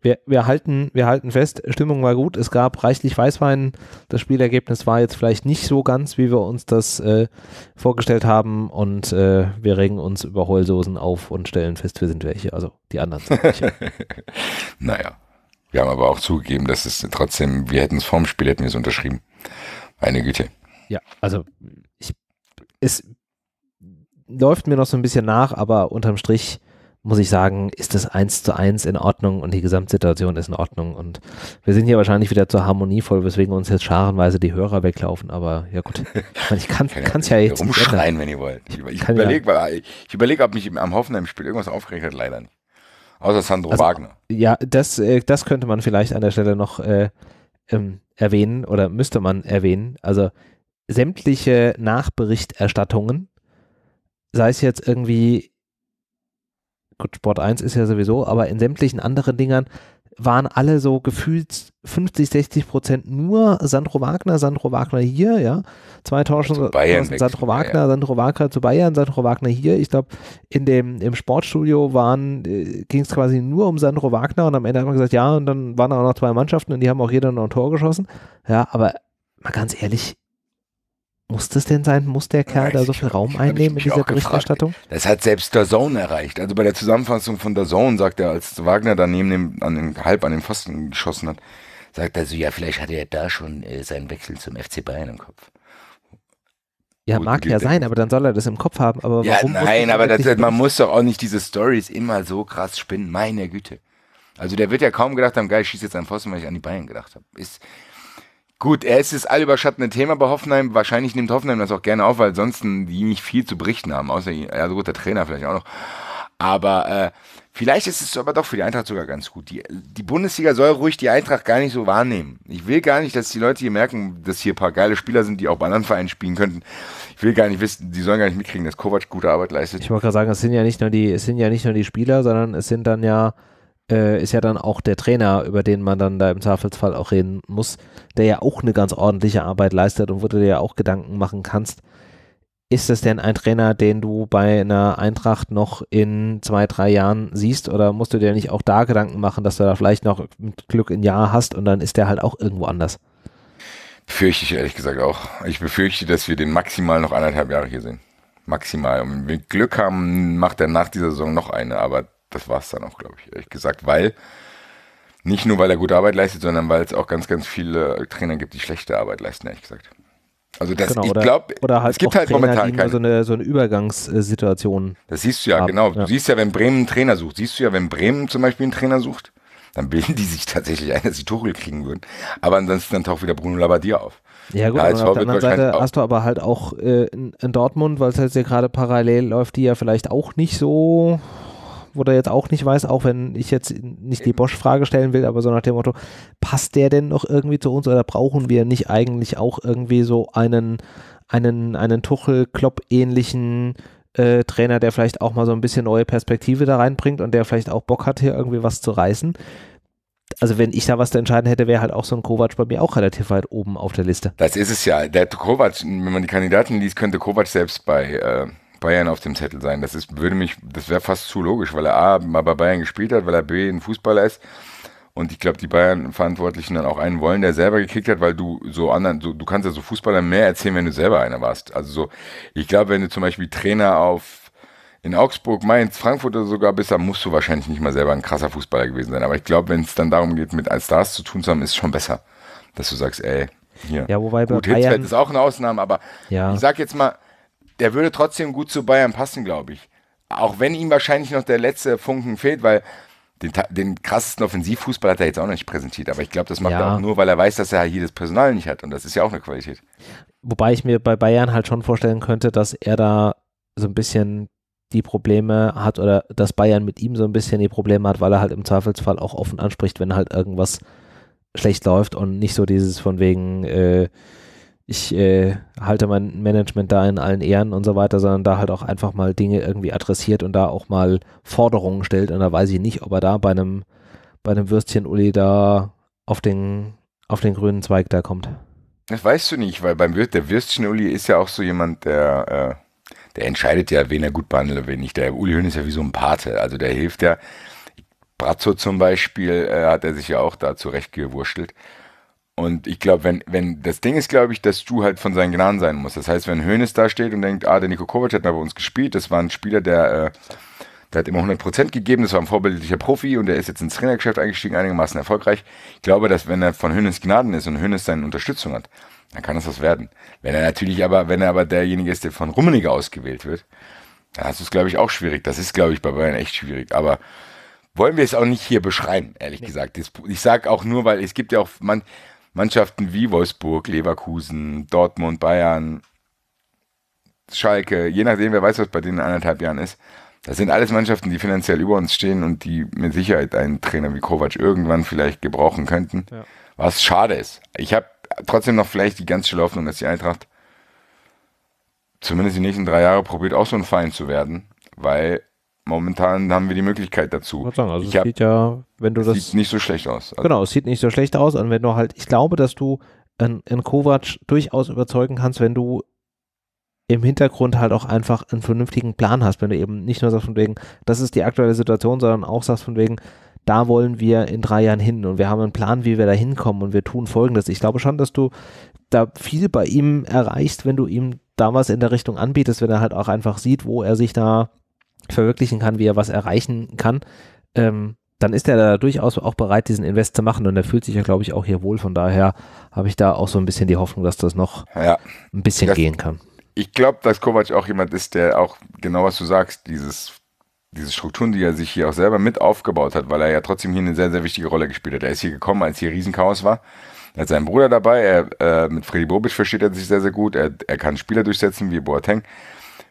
wir, wir, halten, wir halten fest, Stimmung war gut, es gab reichlich Weißwein, das Spielergebnis war jetzt vielleicht nicht so ganz, wie wir uns das äh, vorgestellt haben und äh, wir regen uns über Heulsoßen auf und stellen fest, wir sind welche, also die anderen sind welche. naja, wir haben aber auch zugegeben, dass es trotzdem, wir hätten es vorm Spiel, hätten wir es unterschrieben. Meine Güte. Ja, also ich, es läuft mir noch so ein bisschen nach, aber unterm Strich muss ich sagen, ist das eins zu eins in Ordnung und die Gesamtsituation ist in Ordnung. Und wir sind hier wahrscheinlich wieder zur Harmonie voll, weswegen uns jetzt scharenweise die Hörer weglaufen. Aber ja gut, ich, kann es ja, ja jetzt rumschreien, wenn ihr wollt. Ich, ich überlege, ja. ich, ich überleg, ob mich am Hoffenheim-Spiel irgendwas aufgeregt hat, leider nicht. Außer Sandro also, Wagner. Ja, das, äh, das könnte man vielleicht an der Stelle noch äh, ähm, erwähnen oder müsste man erwähnen. Also sämtliche Nachberichterstattungen, sei es jetzt irgendwie gut, Sport 1 ist ja sowieso, aber in sämtlichen anderen Dingern waren alle so gefühlt 50, 60 Prozent nur Sandro Wagner, Sandro Wagner hier, ja. Zwei Tauschen äh, Sandro Wagner, ja. Sandro Wagner zu Bayern, Sandro Wagner hier. Ich glaube, in dem, im Sportstudio waren, äh, ging es quasi nur um Sandro Wagner und am Ende hat man gesagt, ja, und dann waren auch noch zwei Mannschaften und die haben auch jeder noch ein Tor geschossen. Ja, aber mal ganz ehrlich, muss das denn sein? Muss der Kerl da so viel Raum nicht, einnehmen in dieser Berichterstattung? Gefragt. Das hat selbst der Zone erreicht. Also bei der Zusammenfassung von der Zone sagt er, als Wagner daneben dem, an den, halb an den Pfosten geschossen hat, sagt er so, ja, vielleicht hat er da schon äh, seinen Wechsel zum FC Bayern im Kopf. Ja, mag ja sein, aber dann soll er das im Kopf haben. Aber ja, warum nein, aber das, man muss doch auch nicht diese Stories immer so krass spinnen. Meine Güte. Also der wird ja kaum gedacht haben, geil, ich schieße jetzt einen Pfosten, weil ich an die Bayern gedacht habe. Ist, Gut, er ist das allüberschattende Thema bei Hoffenheim. Wahrscheinlich nimmt Hoffenheim das auch gerne auf, weil sonst die nicht viel zu berichten haben. Außer, ja, so gut, der Trainer vielleicht auch noch. Aber äh, vielleicht ist es aber doch für die Eintracht sogar ganz gut. Die, die Bundesliga soll ruhig die Eintracht gar nicht so wahrnehmen. Ich will gar nicht, dass die Leute hier merken, dass hier ein paar geile Spieler sind, die auch bei anderen Vereinen spielen könnten. Ich will gar nicht wissen, die sollen gar nicht mitkriegen, dass Kovac gute Arbeit leistet. Ich wollte gerade sagen, es sind ja nicht nur die, es sind ja nicht nur die Spieler, sondern es sind dann ja äh, ist ja dann auch der Trainer, über den man dann da im Zweifelsfall auch reden muss, der ja auch eine ganz ordentliche Arbeit leistet und wo du dir ja auch Gedanken machen kannst. Ist das denn ein Trainer, den du bei einer Eintracht noch in zwei, drei Jahren siehst oder musst du dir nicht auch da Gedanken machen, dass du da vielleicht noch Glück in Jahr hast und dann ist der halt auch irgendwo anders? Fürchte ich ehrlich gesagt auch. Ich befürchte, dass wir den maximal noch anderthalb Jahre hier sehen. Maximal. Und wenn wir Glück haben, macht er nach dieser Saison noch eine, aber das war es dann auch, glaube ich, ehrlich gesagt, weil nicht nur, weil er gute Arbeit leistet, sondern weil es auch ganz, ganz viele Trainer gibt, die schlechte Arbeit leisten, ehrlich gesagt. Also das, genau, ich glaube, halt es gibt halt Trainer, momentan keine. So eine, so eine Übergangssituation. Das siehst du ja, haben, genau. Ja. Du siehst ja, wenn Bremen einen Trainer sucht, siehst du ja, wenn Bremen zum Beispiel einen Trainer sucht, dann bilden die sich tatsächlich ein, dass sie Tuchel kriegen würden. Aber ansonsten dann taucht wieder Bruno Labbadia auf. Ja gut, ja, auf der anderen Seite hast du aber halt auch äh, in, in, Dortmund, weil es jetzt ja gerade parallel läuft, die ja vielleicht auch nicht so wo du jetzt auch nicht weißt, auch wenn ich jetzt nicht die Bosch-Frage stellen will, aber so nach dem Motto, passt der denn noch irgendwie zu uns oder brauchen wir nicht eigentlich auch irgendwie so einen, einen, einen Tuchel-Klopp-ähnlichen äh, Trainer, der vielleicht auch mal so ein bisschen neue Perspektive da reinbringt und der vielleicht auch Bock hat, hier irgendwie was zu reißen? also wenn ich da was zu entscheiden hätte, wäre halt auch so ein Kovac bei mir auch relativ weit oben auf der Liste. Das ist es ja. Der Kovac, wenn man die Kandidaten liest, könnte Kovac selbst bei äh, Bayern auf dem Zettel sein. Das ist, würde mich, das wäre fast zu logisch, weil er A mal bei Bayern gespielt hat, weil er B ein Fußballer ist. Und ich glaube, die Bayern-Verantwortlichen dann auch einen wollen, der selber gekickt hat, weil du so anderen, so, du kannst ja so Fußballern mehr erzählen, wenn du selber einer warst. Also so, ich glaube, wenn du zum Beispiel Trainer auf in Augsburg, Mainz, Frankfurt oder sogar bist, dann musst du wahrscheinlich nicht mal selber ein krasser Fußballer gewesen sein. Aber ich glaube, wenn es dann darum geht, mit als Stars zu tun zu haben, ist es schon besser, dass du sagst, ey, hier. Ja, wobei bei Gut, Bayern, ist auch eine Ausnahme, aber ja. ich sag jetzt mal, der würde trotzdem gut zu Bayern passen, glaube ich. Auch wenn ihm wahrscheinlich noch der letzte Funken fehlt, weil den, den krassesten Offensivfußball hat er jetzt auch noch nicht präsentiert. Aber ich glaube, das macht ja. er auch nur, weil er weiß, dass er hier das Personal nicht hat. Und das ist ja auch eine Qualität. Wobei ich mir bei Bayern halt schon vorstellen könnte, dass er da so ein bisschen die Probleme hat oder dass Bayern mit ihm so ein bisschen die Probleme hat, weil er halt im Zweifelsfall auch offen anspricht, wenn halt irgendwas schlecht läuft und nicht so dieses von wegen, äh, ich äh, halte mein Management da in allen Ehren und so weiter, sondern da halt auch einfach mal Dinge irgendwie adressiert und da auch mal Forderungen stellt. Und da weiß ich nicht, ob er da bei einem, bei einem Würstchen Uli da auf den, auf den grünen Zweig da kommt. Das weißt du nicht, weil beim Wirt, der Würstchen Uli ist ja auch so jemand, der, äh, der entscheidet ja, wen er gut behandelt oder wen nicht. Der Uli Höhn ist ja wie so ein Pate, also der hilft ja. Brazzo zum Beispiel äh, hat er sich ja auch da zurechtgewurschtelt. Und ich glaube, wenn, wenn, das Ding ist, glaube ich, dass du halt von seinen Gnaden sein musst. Das heißt, wenn Hönes da steht und denkt, ah, der Nico Kovac hat mal bei uns gespielt, das war ein Spieler, der, äh, der hat immer 100% gegeben, das war ein vorbildlicher Profi und der ist jetzt ins Trainergeschäft eingestiegen, einigermaßen erfolgreich. Ich glaube, dass wenn er von Hönes Gnaden ist und Hönes seine Unterstützung hat, dann kann das was werden. Wenn er natürlich aber, wenn er aber derjenige ist, der von Rummenigge ausgewählt wird, dann hast du es, glaube ich, auch schwierig. Das ist, glaube ich, bei Bayern echt schwierig. Aber wollen wir es auch nicht hier beschreiben, ehrlich nee. gesagt. Ich sage auch nur, weil es gibt ja auch man, Mannschaften wie Wolfsburg, Leverkusen, Dortmund, Bayern, Schalke, je nachdem, wer weiß, was bei denen in anderthalb Jahren ist. Das sind alles Mannschaften, die finanziell über uns stehen und die mit Sicherheit einen Trainer wie Kovac irgendwann vielleicht gebrauchen könnten. Ja. Was schade ist. Ich habe trotzdem noch vielleicht die ganz schöne Hoffnung, dass die Eintracht zumindest die nächsten drei Jahre probiert, auch so ein Feind zu werden, weil momentan haben wir die Möglichkeit dazu. Ich, Sagen, also ich es sieht ja, wenn du das sieht nicht so schlecht aus. Also genau, es sieht nicht so schlecht aus, und wenn du halt, ich glaube, dass du in, in Kovac durchaus überzeugen kannst, wenn du im Hintergrund halt auch einfach einen vernünftigen Plan hast, wenn du eben nicht nur sagst von wegen, das ist die aktuelle Situation, sondern auch sagst von wegen, da wollen wir in drei Jahren hin und wir haben einen Plan, wie wir da hinkommen und wir tun Folgendes. Ich glaube schon, dass du da viel bei ihm erreichst, wenn du ihm da was in der Richtung anbietest, wenn er halt auch einfach sieht, wo er sich da verwirklichen kann, wie er was erreichen kann, ähm, dann ist er da durchaus auch bereit, diesen Invest zu machen und er fühlt sich ja, glaube ich, auch hier wohl. Von daher habe ich da auch so ein bisschen die Hoffnung, dass das noch ja, ein bisschen das, gehen kann. Ich glaube, dass Kovac auch jemand ist, der auch genau was du sagst, dieses diese Strukturen, die er sich hier auch selber mit aufgebaut hat, weil er ja trotzdem hier eine sehr, sehr wichtige Rolle gespielt hat. Er ist hier gekommen, als hier Riesenchaos war. Er hat seinen Bruder dabei, er, äh, mit Freddy Bobic versteht er sich sehr, sehr gut. Er, er kann Spieler durchsetzen wie Boateng.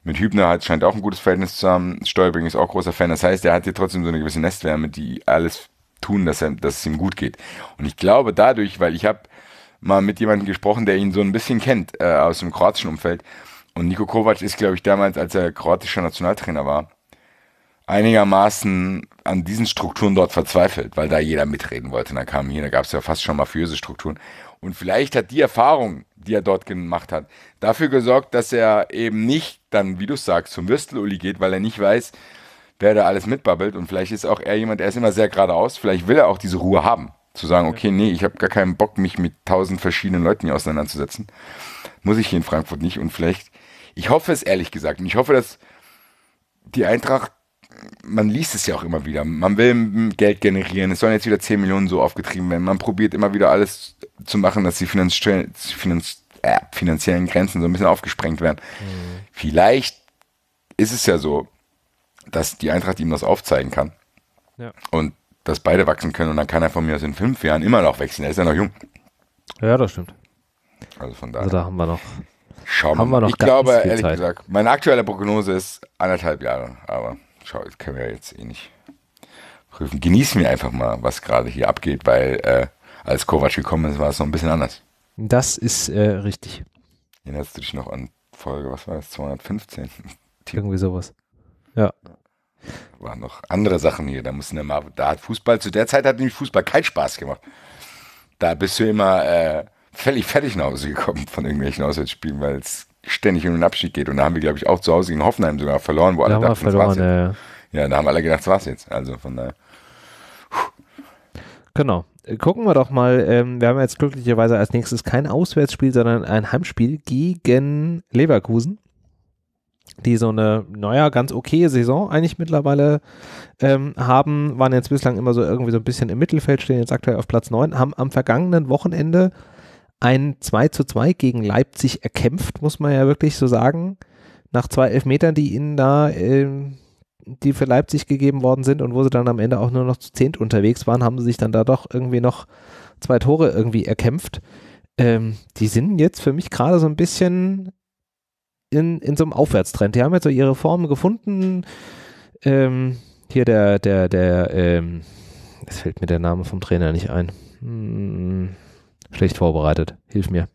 Mit Hübner hat, scheint auch ein gutes Verhältnis zu haben. Steuerbring ist auch großer Fan. Das heißt, er hat hier trotzdem so eine gewisse Nestwärme, die alles tun, dass, er, dass es ihm gut geht. Und ich glaube dadurch, weil ich habe mal mit jemandem gesprochen, der ihn so ein bisschen kennt äh, aus dem kroatischen Umfeld. Und Niko Kovac ist, glaube ich, damals, als er kroatischer Nationaltrainer war, einigermaßen an diesen Strukturen dort verzweifelt, weil da jeder mitreden wollte. Und dann kam hier, da gab es ja fast schon mafiöse Strukturen. Und vielleicht hat die Erfahrung die er dort gemacht hat, dafür gesorgt, dass er eben nicht dann, wie du sagst, zum Würsteluli geht, weil er nicht weiß, wer da alles mitbabbelt. Und vielleicht ist auch er jemand, der ist immer sehr geradeaus, vielleicht will er auch diese Ruhe haben. Zu sagen, okay, nee, ich habe gar keinen Bock, mich mit tausend verschiedenen Leuten hier auseinanderzusetzen. Muss ich hier in Frankfurt nicht. Und vielleicht, ich hoffe es ehrlich gesagt. Und ich hoffe, dass die Eintracht man liest es ja auch immer wieder. Man will Geld generieren. Es sollen jetzt wieder 10 Millionen so aufgetrieben werden. Man probiert immer wieder alles zu machen, dass die äh, finanziellen Grenzen so ein bisschen aufgesprengt werden. Mhm. Vielleicht ist es ja so, dass die Eintracht ihm das aufzeigen kann. Ja. Und dass beide wachsen können. Und dann kann er von mir aus in fünf Jahren immer noch wechseln. Er ist ja noch jung. Ja, das stimmt. Also von also daher. Also da haben wir noch. Schauen wir mal. Ich glaube, ehrlich Zeit. gesagt, meine aktuelle Prognose ist anderthalb Jahre. Aber schau, das können wir jetzt eh nicht prüfen. Genießen wir einfach mal, was gerade hier abgeht, weil äh, als Kovac gekommen ist, war es noch ein bisschen anders. Das ist äh, richtig. Erinnerst du dich noch an Folge, was war das, 215? Irgendwie sowas. Ja. Waren noch andere Sachen hier. Da mussten mal, da hat Fußball, zu der Zeit hat nämlich Fußball keinen Spaß gemacht. Da bist du immer äh, völlig fertig nach Hause gekommen von irgendwelchen Auswärtsspielen, weil es ständig um den Abschied geht. Und da haben wir, glaube ich, auch zu Hause gegen Hoffenheim sogar verloren, wo alle da dachten, verloren, das war's ja. jetzt. Ja, da haben alle gedacht, das war's jetzt. Also von daher. Genau. Gucken wir doch mal. Ähm, wir haben jetzt glücklicherweise als nächstes kein Auswärtsspiel, sondern ein Heimspiel gegen Leverkusen, die so eine, naja, ganz okay Saison eigentlich mittlerweile ähm, haben. Waren jetzt bislang immer so irgendwie so ein bisschen im Mittelfeld, stehen jetzt aktuell auf Platz 9, haben am vergangenen Wochenende ein 2 zu 2 gegen Leipzig erkämpft, muss man ja wirklich so sagen. Nach zwei Elfmetern, die ihnen da, äh, die für Leipzig gegeben worden sind und wo sie dann am Ende auch nur noch zu zehnt unterwegs waren, haben sie sich dann da doch irgendwie noch zwei Tore irgendwie erkämpft. Ähm, die sind jetzt für mich gerade so ein bisschen in, in so einem Aufwärtstrend. Die haben jetzt so ihre Form gefunden. Ähm, hier der, der, der, ähm, es fällt mir der Name vom Trainer nicht ein. Hm schlecht vorbereitet. Hilf mir.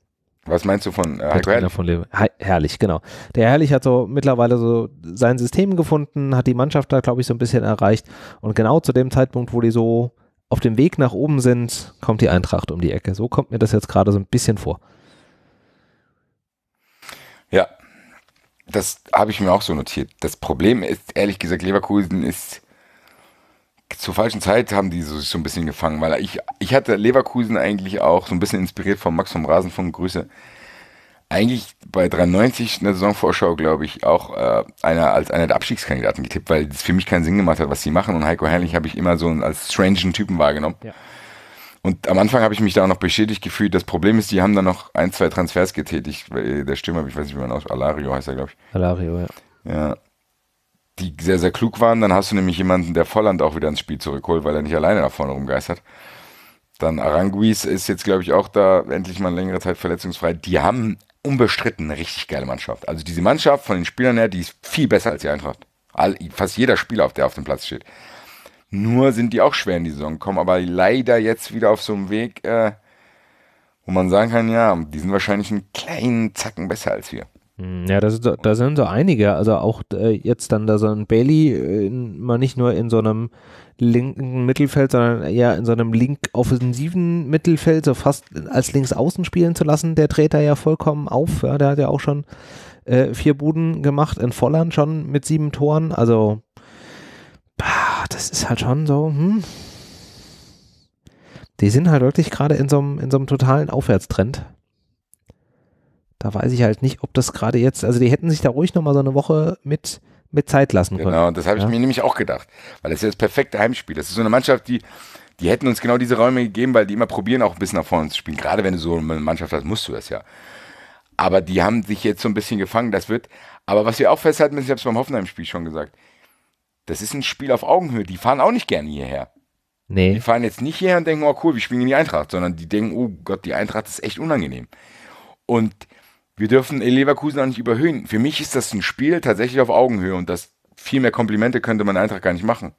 Was meinst du von äh, Von Le Herrlich, genau. Der Herrlich hat so mittlerweile so sein System gefunden, hat die Mannschaft da, glaube ich, so ein bisschen erreicht. Und genau zu dem Zeitpunkt, wo die so auf dem Weg nach oben sind, kommt die Eintracht um die Ecke. So kommt mir das jetzt gerade so ein bisschen vor. Ja, das habe ich mir auch so notiert. Das Problem ist, ehrlich gesagt, Leverkusen ist zur falschen Zeit haben die sich so ein bisschen gefangen, weil ich, ich hatte Leverkusen eigentlich auch so ein bisschen inspiriert von Max vom Rasenfunk, Grüße. Eigentlich bei 93 in der Saisonvorschau, glaube ich, auch äh, einer, als einer der Abstiegskandidaten getippt, weil es für mich keinen Sinn gemacht hat, was sie machen. Und Heiko Herrlich habe ich immer so als strangen Typen wahrgenommen. Ja. Und am Anfang habe ich mich da auch noch beschädigt gefühlt. Das Problem ist, die haben dann noch ein, zwei Transfers getätigt. Äh, der Stürmer, ich weiß nicht, wie man aus Alario heißt er, glaube ich. Alario, ja. Ja, die sehr, sehr klug waren. Dann hast du nämlich jemanden, der Volland auch wieder ins Spiel zurückholt, weil er nicht alleine nach vorne rumgeistert. Dann Aranguiz ist jetzt, glaube ich, auch da endlich mal längere Zeit verletzungsfrei. Die haben unbestritten eine richtig geile Mannschaft. Also diese Mannschaft von den Spielern her, die ist viel besser als die Eintracht. All, fast jeder Spieler, auf der auf dem Platz steht. Nur sind die auch schwer in die Saison gekommen, aber leider jetzt wieder auf so einem Weg, äh, wo man sagen kann, ja, die sind wahrscheinlich einen kleinen Zacken besser als wir. Hm, ja, das, da sind so einige. Also auch äh, jetzt dann da so ein Bailey, äh, mal nicht nur in so einem linken Mittelfeld, sondern eher in so einem link-offensiven Mittelfeld, so fast als Linksaußen spielen zu lassen, der dreht da ja vollkommen auf. Ja, der hat ja auch schon äh, vier Buden gemacht, in Vollern schon mit sieben Toren. Also, bah, das ist halt schon so, hm. Die sind halt wirklich gerade in so einem in so einem totalen Aufwärtstrend da weiß ich halt nicht, ob das gerade jetzt, also die hätten sich da ruhig nochmal so eine Woche mit, mit Zeit lassen können. Genau, das habe ich ja. mir nämlich auch gedacht, weil das ist ja das perfekte Heimspiel. Das ist so eine Mannschaft, die, die hätten uns genau diese Räume gegeben, weil die immer probieren, auch ein bisschen nach vorne zu spielen. Gerade wenn du so eine Mannschaft hast, musst du das ja. Aber die haben sich jetzt so ein bisschen gefangen. Das wird, aber was wir auch festhalten müssen, ich habe es beim Hoffenheim-Spiel schon gesagt, das ist ein Spiel auf Augenhöhe. Die fahren auch nicht gerne hierher. Nee. Die fahren jetzt nicht hierher und denken, oh cool, wir spielen in die Eintracht, sondern die denken, oh Gott, die Eintracht ist echt unangenehm. Und wir dürfen Leverkusen auch nicht überhöhen. Für mich ist das ein Spiel tatsächlich auf Augenhöhe und das viel mehr Komplimente könnte man Eintracht gar nicht machen.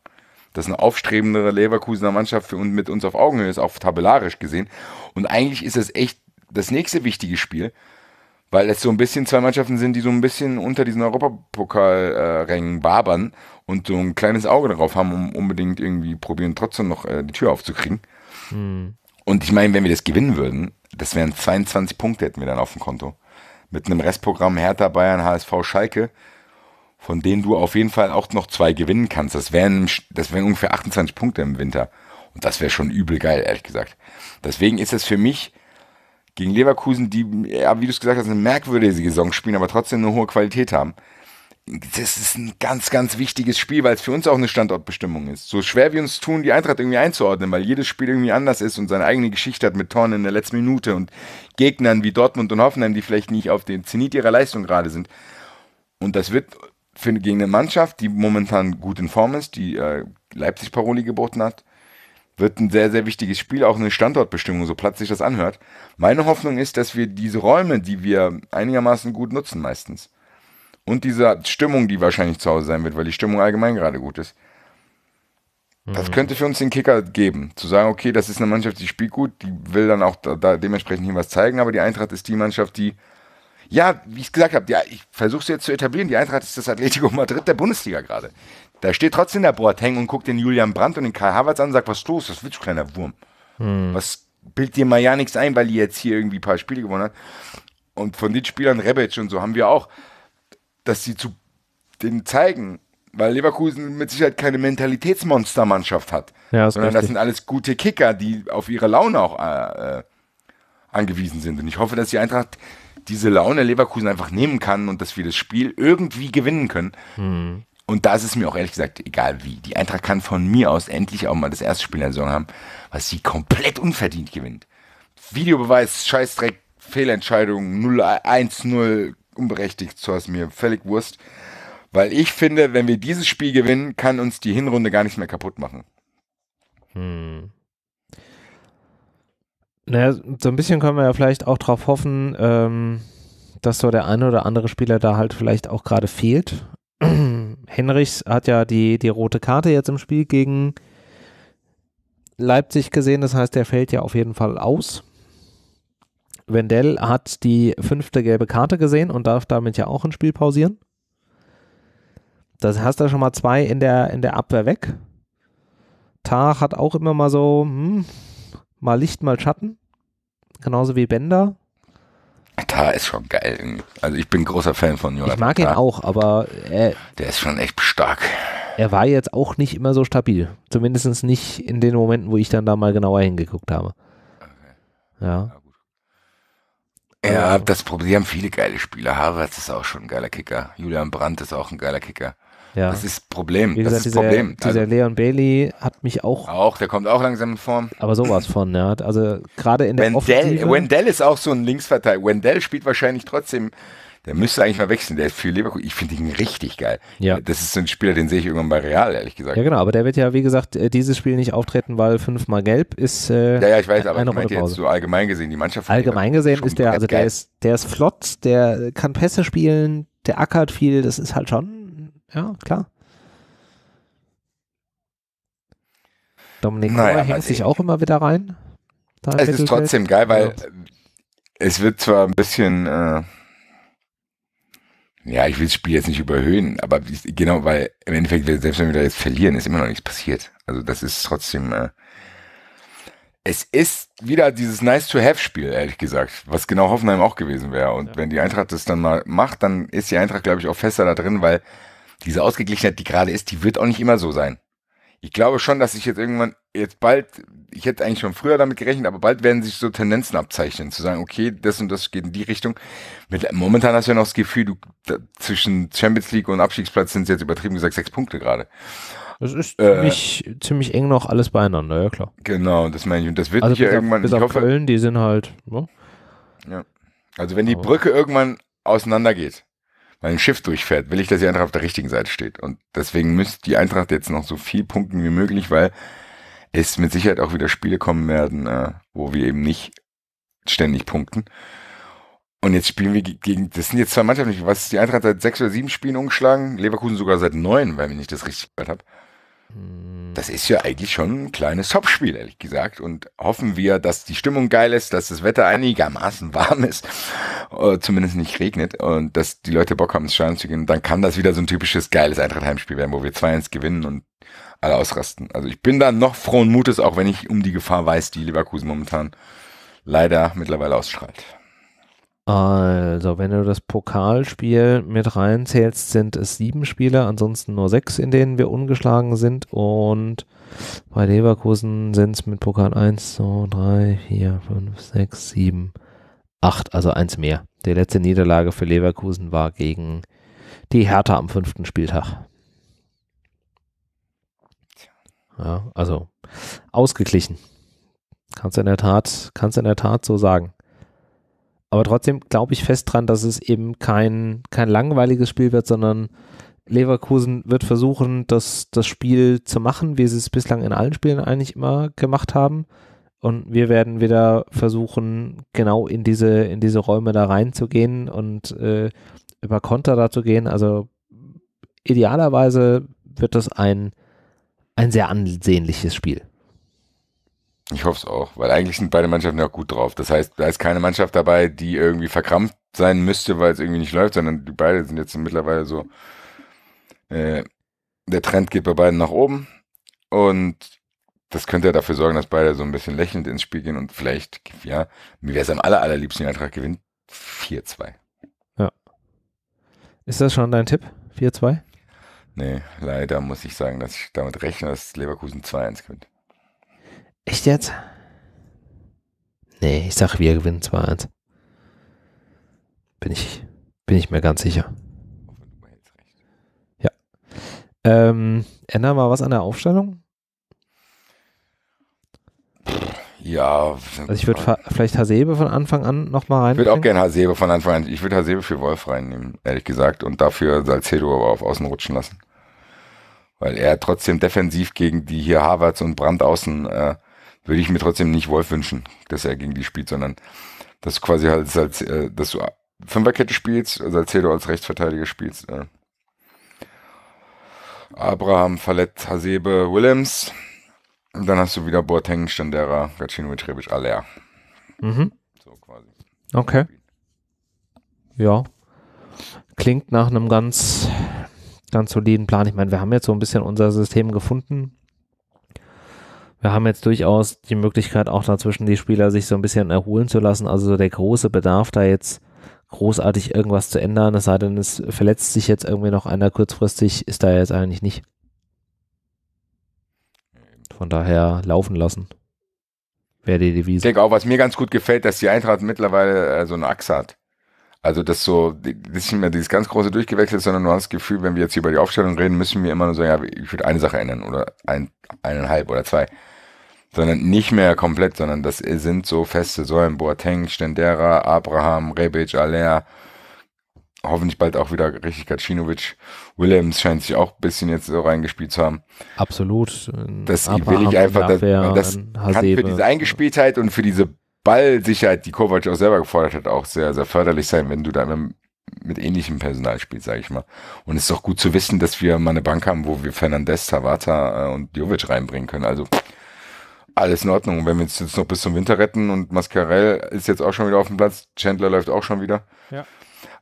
Dass eine aufstrebendere Leverkusener Mannschaft für, uns mit uns auf Augenhöhe ist, auch tabellarisch gesehen. Und eigentlich ist das echt das nächste wichtige Spiel, weil es so ein bisschen zwei Mannschaften sind, die so ein bisschen unter diesen Europapokalrängen babern äh, und so ein kleines Auge darauf haben, um unbedingt irgendwie probieren, trotzdem noch äh, die Tür aufzukriegen. Hm. Und ich meine, wenn wir das gewinnen würden, das wären 22 Punkte, hätten wir dann auf dem Konto mit einem Restprogramm Hertha, Bayern, HSV, Schalke, von denen du auf jeden Fall auch noch zwei gewinnen kannst. Das wären, das wären ungefähr 28 Punkte im Winter. Und das wäre schon übel geil, ehrlich gesagt. Deswegen ist es für mich gegen Leverkusen, die, ja, wie du es gesagt hast, eine merkwürdige Saison spielen, aber trotzdem eine hohe Qualität haben das ist ein ganz, ganz wichtiges Spiel, weil es für uns auch eine Standortbestimmung ist. So schwer wir uns tun, die Eintracht irgendwie einzuordnen, weil jedes Spiel irgendwie anders ist und seine eigene Geschichte hat mit Toren in der letzten Minute und Gegnern wie Dortmund und Hoffenheim, die vielleicht nicht auf den Zenit ihrer Leistung gerade sind. Und das wird für, gegen eine Mannschaft, die momentan gut in Form ist, die äh, Leipzig-Paroli geboten hat, wird ein sehr, sehr wichtiges Spiel, auch eine Standortbestimmung, so platt sich das anhört. Meine Hoffnung ist, dass wir diese Räume, die wir einigermaßen gut nutzen meistens, und dieser Stimmung, die wahrscheinlich zu Hause sein wird, weil die Stimmung allgemein gerade gut ist. Das mhm. könnte für uns den Kicker geben, zu sagen, okay, das ist eine Mannschaft, die spielt gut, die will dann auch da, da dementsprechend hier was zeigen, aber die Eintracht ist die Mannschaft, die, ja, wie ich es gesagt habe, ja, ich versuche es jetzt zu etablieren, die Eintracht ist das Atletico Madrid der Bundesliga gerade. Da steht trotzdem der Boateng und guckt den Julian Brandt und den Kai Havertz an und sagt, was ist los, das willst du, kleiner Wurm? Hm. Was bildet dir mal ja nichts ein, weil die jetzt hier irgendwie ein paar Spiele gewonnen habt? Und von den Spielern Rebic und so haben wir auch dass sie zu denen zeigen, weil Leverkusen mit Sicherheit keine Mentalitätsmonstermannschaft hat, ja, sondern das sind alles gute Kicker, die auf ihre Laune auch äh, äh, angewiesen sind. Und ich hoffe, dass die Eintracht diese Laune Leverkusen einfach nehmen kann und dass wir das Spiel irgendwie gewinnen können. Mhm. Und da ist es mir auch ehrlich gesagt egal wie. Die Eintracht kann von mir aus endlich auch mal das erste Spiel in der Saison haben, was sie komplett unverdient gewinnt. Videobeweis, Scheißdreck, Fehlentscheidung, 0-1-0, unberechtigt, so ist mir völlig Wurst. Weil ich finde, wenn wir dieses Spiel gewinnen, kann uns die Hinrunde gar nicht mehr kaputt machen. Hm. Naja, so ein bisschen können wir ja vielleicht auch darauf hoffen, ähm, dass so der eine oder andere Spieler da halt vielleicht auch gerade fehlt. Henrichs hat ja die, die rote Karte jetzt im Spiel gegen Leipzig gesehen, das heißt, der fällt ja auf jeden Fall aus. Wendell hat die fünfte gelbe Karte gesehen und darf damit ja auch ein Spiel pausieren. Das hast du schon mal zwei in der, in der Abwehr weg. Tag hat auch immer mal so, hm, mal Licht, mal Schatten. Genauso wie Bender. Tar ist schon geil. Also ich bin großer Fan von Jonathan. Ich mag Tar. ihn auch, aber er, der ist schon echt stark. Er war jetzt auch nicht immer so stabil. Zumindest nicht in den Momenten, wo ich dann da mal genauer hingeguckt habe. Okay. Ja. Ja, ähm. das Problem haben viele geile Spieler. Harvard ist auch schon ein geiler Kicker. Julian Brandt ist auch ein geiler Kicker. Ja. Das ist Problem. Wie gesagt, das ist dieser, Problem. Dieser also, Leon Bailey hat mich auch. Auch, der kommt auch langsam in Form. Aber sowas von, ja. Also gerade in der Wendell, Offensive. Wendell ist auch so ein Linksverteidiger. Wendell spielt wahrscheinlich trotzdem der müsste eigentlich mal wechseln. Der ist für Leverkusen. Ich finde ihn richtig geil. Ja. Das ist so ein Spieler, den sehe ich irgendwann bei Real, ehrlich gesagt. Ja, genau. Aber der wird ja, wie gesagt, äh, dieses Spiel nicht auftreten, weil fünfmal gelb ist. Äh, ja, ja, ich weiß, aber ich meinte jetzt so allgemein gesehen, die Mannschaft. Allgemein gesehen ist der, also der ist, der ist flott, der kann Pässe spielen, der ackert viel. Das ist halt schon, ja, klar. Dominik naja, hängt sich eh. auch immer wieder rein. es ist trotzdem geil, weil ja. es wird zwar ein bisschen äh, ja, ich will das Spiel jetzt nicht überhöhen, aber genau, weil im Endeffekt, selbst wenn wir da jetzt verlieren, ist immer noch nichts passiert. Also das ist trotzdem, äh, es ist wieder dieses Nice-to-Have-Spiel, ehrlich gesagt, was genau Hoffenheim auch gewesen wäre. Und ja. wenn die Eintracht das dann mal macht, dann ist die Eintracht, glaube ich, auch fester da drin, weil diese Ausgeglichenheit, die gerade ist, die wird auch nicht immer so sein ich glaube schon, dass ich jetzt irgendwann, jetzt bald, ich hätte eigentlich schon früher damit gerechnet, aber bald werden sich so Tendenzen abzeichnen, zu sagen, okay, das und das geht in die Richtung. Mit, momentan hast du ja noch das Gefühl, du, da, zwischen Champions League und Abstiegsplatz sind es jetzt übertrieben gesagt sechs Punkte gerade. Das ist äh, ziemlich, äh, ziemlich eng noch alles beieinander, ja klar. Genau, das meine ich. Und das wird also ja irgendwann. Bis ich hoffe, Köln, die sind halt. Ne? Ja. Also wenn die Brücke irgendwann auseinandergeht, weil ein Schiff durchfährt, will ich, dass die Eintracht auf der richtigen Seite steht. Und deswegen müsste die Eintracht jetzt noch so viel punkten wie möglich, weil es mit Sicherheit auch wieder Spiele kommen werden, äh, wo wir eben nicht ständig punkten. Und jetzt spielen wir gegen, das sind jetzt zwei Mannschaften, was die Eintracht seit sechs oder sieben Spielen umgeschlagen, Leverkusen sogar seit neun, weil wenn ich das richtig gehört habe. Hm. Das ist ja eigentlich schon ein kleines Topspiel, ehrlich gesagt. Und hoffen wir, dass die Stimmung geil ist, dass das Wetter einigermaßen warm ist äh, zumindest nicht regnet und dass die Leute Bock haben, ins Stadion zu gehen, dann kann das wieder so ein typisches geiles Eintracht-Heimspiel werden, wo wir 2-1 gewinnen und alle ausrasten. Also ich bin da noch frohen Mutes, auch wenn ich um die Gefahr weiß, die Leverkusen momentan leider mittlerweile ausstrahlt. Also, wenn du das Pokalspiel mit reinzählst, sind es sieben Spiele, ansonsten nur sechs, in denen wir ungeschlagen sind. Und bei Leverkusen sind es mit Pokal 1, 2, 3, 4, 5, 6, 7, acht, also eins mehr. Die letzte Niederlage für Leverkusen war gegen die Hertha am fünften Spieltag. Ja, also ausgeglichen. Kannst in der Tat, kannst in der Tat so sagen. Aber trotzdem glaube ich fest dran, dass es eben kein, kein langweiliges Spiel wird, sondern Leverkusen wird versuchen, das, das Spiel zu machen, wie sie es bislang in allen Spielen eigentlich immer gemacht haben. Und wir werden wieder versuchen, genau in diese, in diese Räume da reinzugehen und äh, über Konter da zu gehen. Also idealerweise wird das ein, ein sehr ansehnliches Spiel. Ich hoffe es auch, weil eigentlich sind beide Mannschaften ja auch gut drauf. Das heißt, da ist keine Mannschaft dabei, die irgendwie verkrampft sein müsste, weil es irgendwie nicht läuft, sondern die beiden sind jetzt mittlerweile so. Äh, der Trend geht bei beiden nach oben. Und das könnte ja dafür sorgen, dass beide so ein bisschen lächelnd ins Spiel gehen und vielleicht, ja, mir wäre es am aller, allerliebsten, die Eintracht gewinnt 4-2. Ja. Ist das schon dein Tipp? 4-2? Nee, leider muss ich sagen, dass ich damit rechne, dass Leverkusen 2-1 gewinnt. Echt jetzt? Nee, ich sag, wir gewinnen 2-1. Bin ich, bin ich mir ganz sicher. Ja. Ähm, ändern wir was an der Aufstellung? Ja. Also ich würde vielleicht Hasebe von Anfang an nochmal rein. Ich würde auch gerne Hasebe von Anfang an. Ich würde Hasebe für Wolf reinnehmen, ehrlich gesagt. Und dafür Salcedo aber auf Außen rutschen lassen. Weil er trotzdem defensiv gegen die hier Harvards und Brand außen, äh, würde ich mir trotzdem nicht Wolf wünschen, dass er gegen die spielt, sondern dass du quasi halt, äh, dass du Fünferkette spielst, Salcedo als Rechtsverteidiger spielst. Äh. Abraham, Fallett, Hasebe, Willems. Und dann hast du wieder Boateng, Standera, Gacinovic, Trebic, Aller. Mhm. So quasi. Okay. Ja. Klingt nach einem ganz, ganz soliden Plan. Ich meine, wir haben jetzt so ein bisschen unser System gefunden. Wir haben jetzt durchaus die Möglichkeit, auch dazwischen die Spieler sich so ein bisschen erholen zu lassen. Also so der große Bedarf da jetzt großartig irgendwas zu ändern, es sei denn, es verletzt sich jetzt irgendwie noch einer kurzfristig, ist da jetzt eigentlich nicht. Von daher laufen lassen. Wäre die Devise. Ich denke auch, was mir ganz gut gefällt, dass die Eintracht mittlerweile äh, so eine Achse hat. Also das so, das ist nicht mehr dieses ganz große durchgewechselt, sondern du hast das Gefühl, wenn wir jetzt hier über die Aufstellung reden, müssen wir immer nur sagen, ja, ich würde eine Sache ändern oder ein, eineinhalb oder zwei. Sondern nicht mehr komplett, sondern das sind so feste Säulen. Boateng, Stendera, Abraham, Rebic, Aller, hoffentlich bald auch wieder richtig Gacinovic. Williams scheint sich auch ein bisschen jetzt so reingespielt zu haben. Absolut. Das will ich einfach, das, das kann für diese Eingespieltheit und für diese Ballsicherheit, die Kovac auch selber gefordert hat, auch sehr, sehr förderlich sein, wenn du da mit ähnlichem Personal spielst, sage ich mal. Und es ist doch gut zu wissen, dass wir mal eine Bank haben, wo wir Fernandez, Tavata äh, und Jovic reinbringen können. Also alles in Ordnung. Wenn wir uns jetzt noch bis zum Winter retten und Mascarell ist jetzt auch schon wieder auf dem Platz, Chandler läuft auch schon wieder. Ja.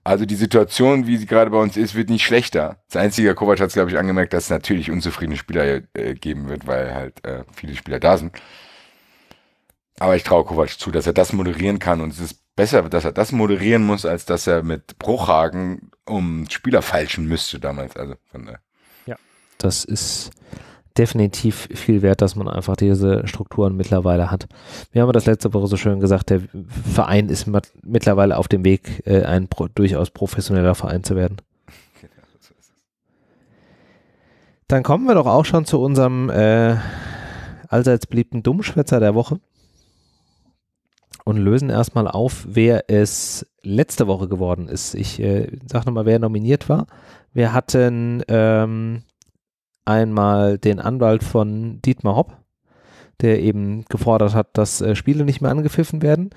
Also die Situation, wie sie gerade bei uns ist, wird nicht schlechter. Das einzige, Kovac hat es, glaube ich, angemerkt, dass es natürlich unzufriedene Spieler äh, geben wird, weil halt äh, viele Spieler da sind. Aber ich traue Kovac zu, dass er das moderieren kann. Und es ist besser, dass er das moderieren muss, als dass er mit Bruchhagen um Spieler feilschen müsste damals. Also von, äh ja, das ist definitiv viel wert, dass man einfach diese Strukturen mittlerweile hat. Wir haben das letzte Woche so schön gesagt, der Verein ist mittlerweile auf dem Weg, äh, ein durchaus professioneller Verein zu werden. Dann kommen wir doch auch schon zu unserem äh, allseits beliebten Dummschwätzer der Woche und lösen erstmal auf, wer es letzte Woche geworden ist. Ich äh, sage nochmal, wer nominiert war. Wir hatten ähm, einmal den Anwalt von Dietmar Hopp, der eben gefordert hat, dass äh, Spiele nicht mehr angepfiffen werden.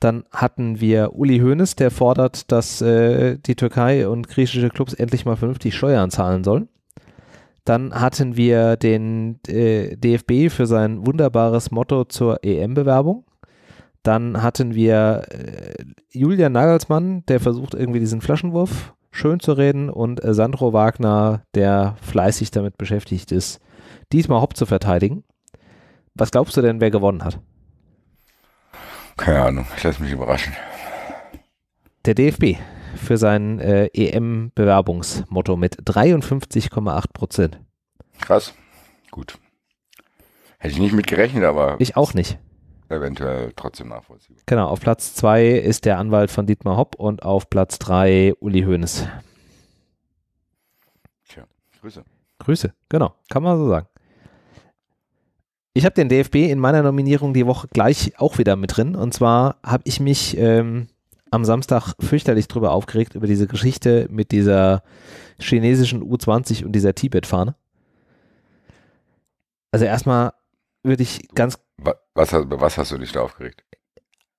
Dann hatten wir Uli Hoeneß, der fordert, dass äh, die Türkei und griechische Clubs endlich mal vernünftig Steuern zahlen sollen. Dann hatten wir den äh, DFB für sein wunderbares Motto zur EM-Bewerbung. Dann hatten wir äh, Julian Nagelsmann, der versucht irgendwie diesen Flaschenwurf schön zu reden und äh, Sandro Wagner, der fleißig damit beschäftigt ist, diesmal Hopp zu verteidigen. Was glaubst du denn, wer gewonnen hat? Keine Ahnung, ich lasse mich überraschen. Der DFB für sein äh, EM-Bewerbungsmotto mit 53,8 Prozent. Krass, gut. Hätte ich nicht mit gerechnet, aber. Ich auch nicht eventuell trotzdem nachvollziehbar. Genau, auf Platz 2 ist der Anwalt von Dietmar Hopp und auf Platz 3 Uli Hoeneß. Tja, Grüße. Grüße, genau, kann man so sagen. Ich habe den DFB in meiner Nominierung die Woche gleich auch wieder mit drin. Und zwar habe ich mich ähm, am Samstag fürchterlich drüber aufgeregt, über diese Geschichte mit dieser chinesischen U20 und dieser Tibet-Fahne. Also erstmal würde ich ganz was, über was hast du dich da aufgeregt?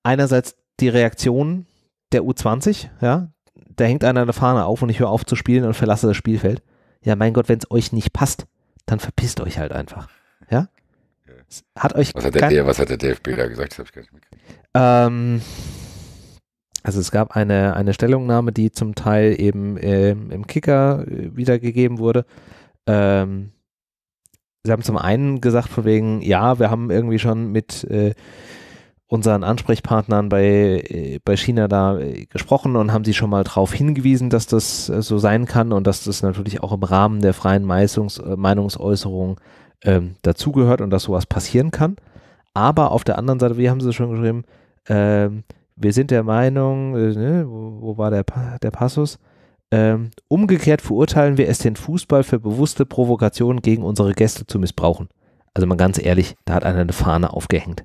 Einerseits die Reaktion der U20, ja. Da hängt einer eine Fahne auf und ich höre auf zu spielen und verlasse das Spielfeld. Ja, mein Gott, wenn es euch nicht passt, dann verpisst euch halt einfach. Ja? Hat euch was, hat der, was hat der DFB da gesagt? Das habe ich gar nicht mitgekriegt. Ähm, also es gab eine, eine Stellungnahme, die zum Teil eben äh, im Kicker äh, wiedergegeben wurde. Ähm, Sie haben zum einen gesagt, von wegen, ja, wir haben irgendwie schon mit äh, unseren Ansprechpartnern bei, äh, bei China da äh, gesprochen und haben sie schon mal darauf hingewiesen, dass das äh, so sein kann und dass das natürlich auch im Rahmen der freien Meisungs äh, Meinungsäußerung ähm, dazugehört und dass sowas passieren kann. Aber auf der anderen Seite, wie haben Sie es schon geschrieben, ähm, wir sind der Meinung, äh, ne, wo, wo war der, pa der Passus? Ähm, umgekehrt verurteilen wir es den Fußball für bewusste Provokationen gegen unsere Gäste zu missbrauchen. Also mal ganz ehrlich, da hat einer eine Fahne aufgehängt.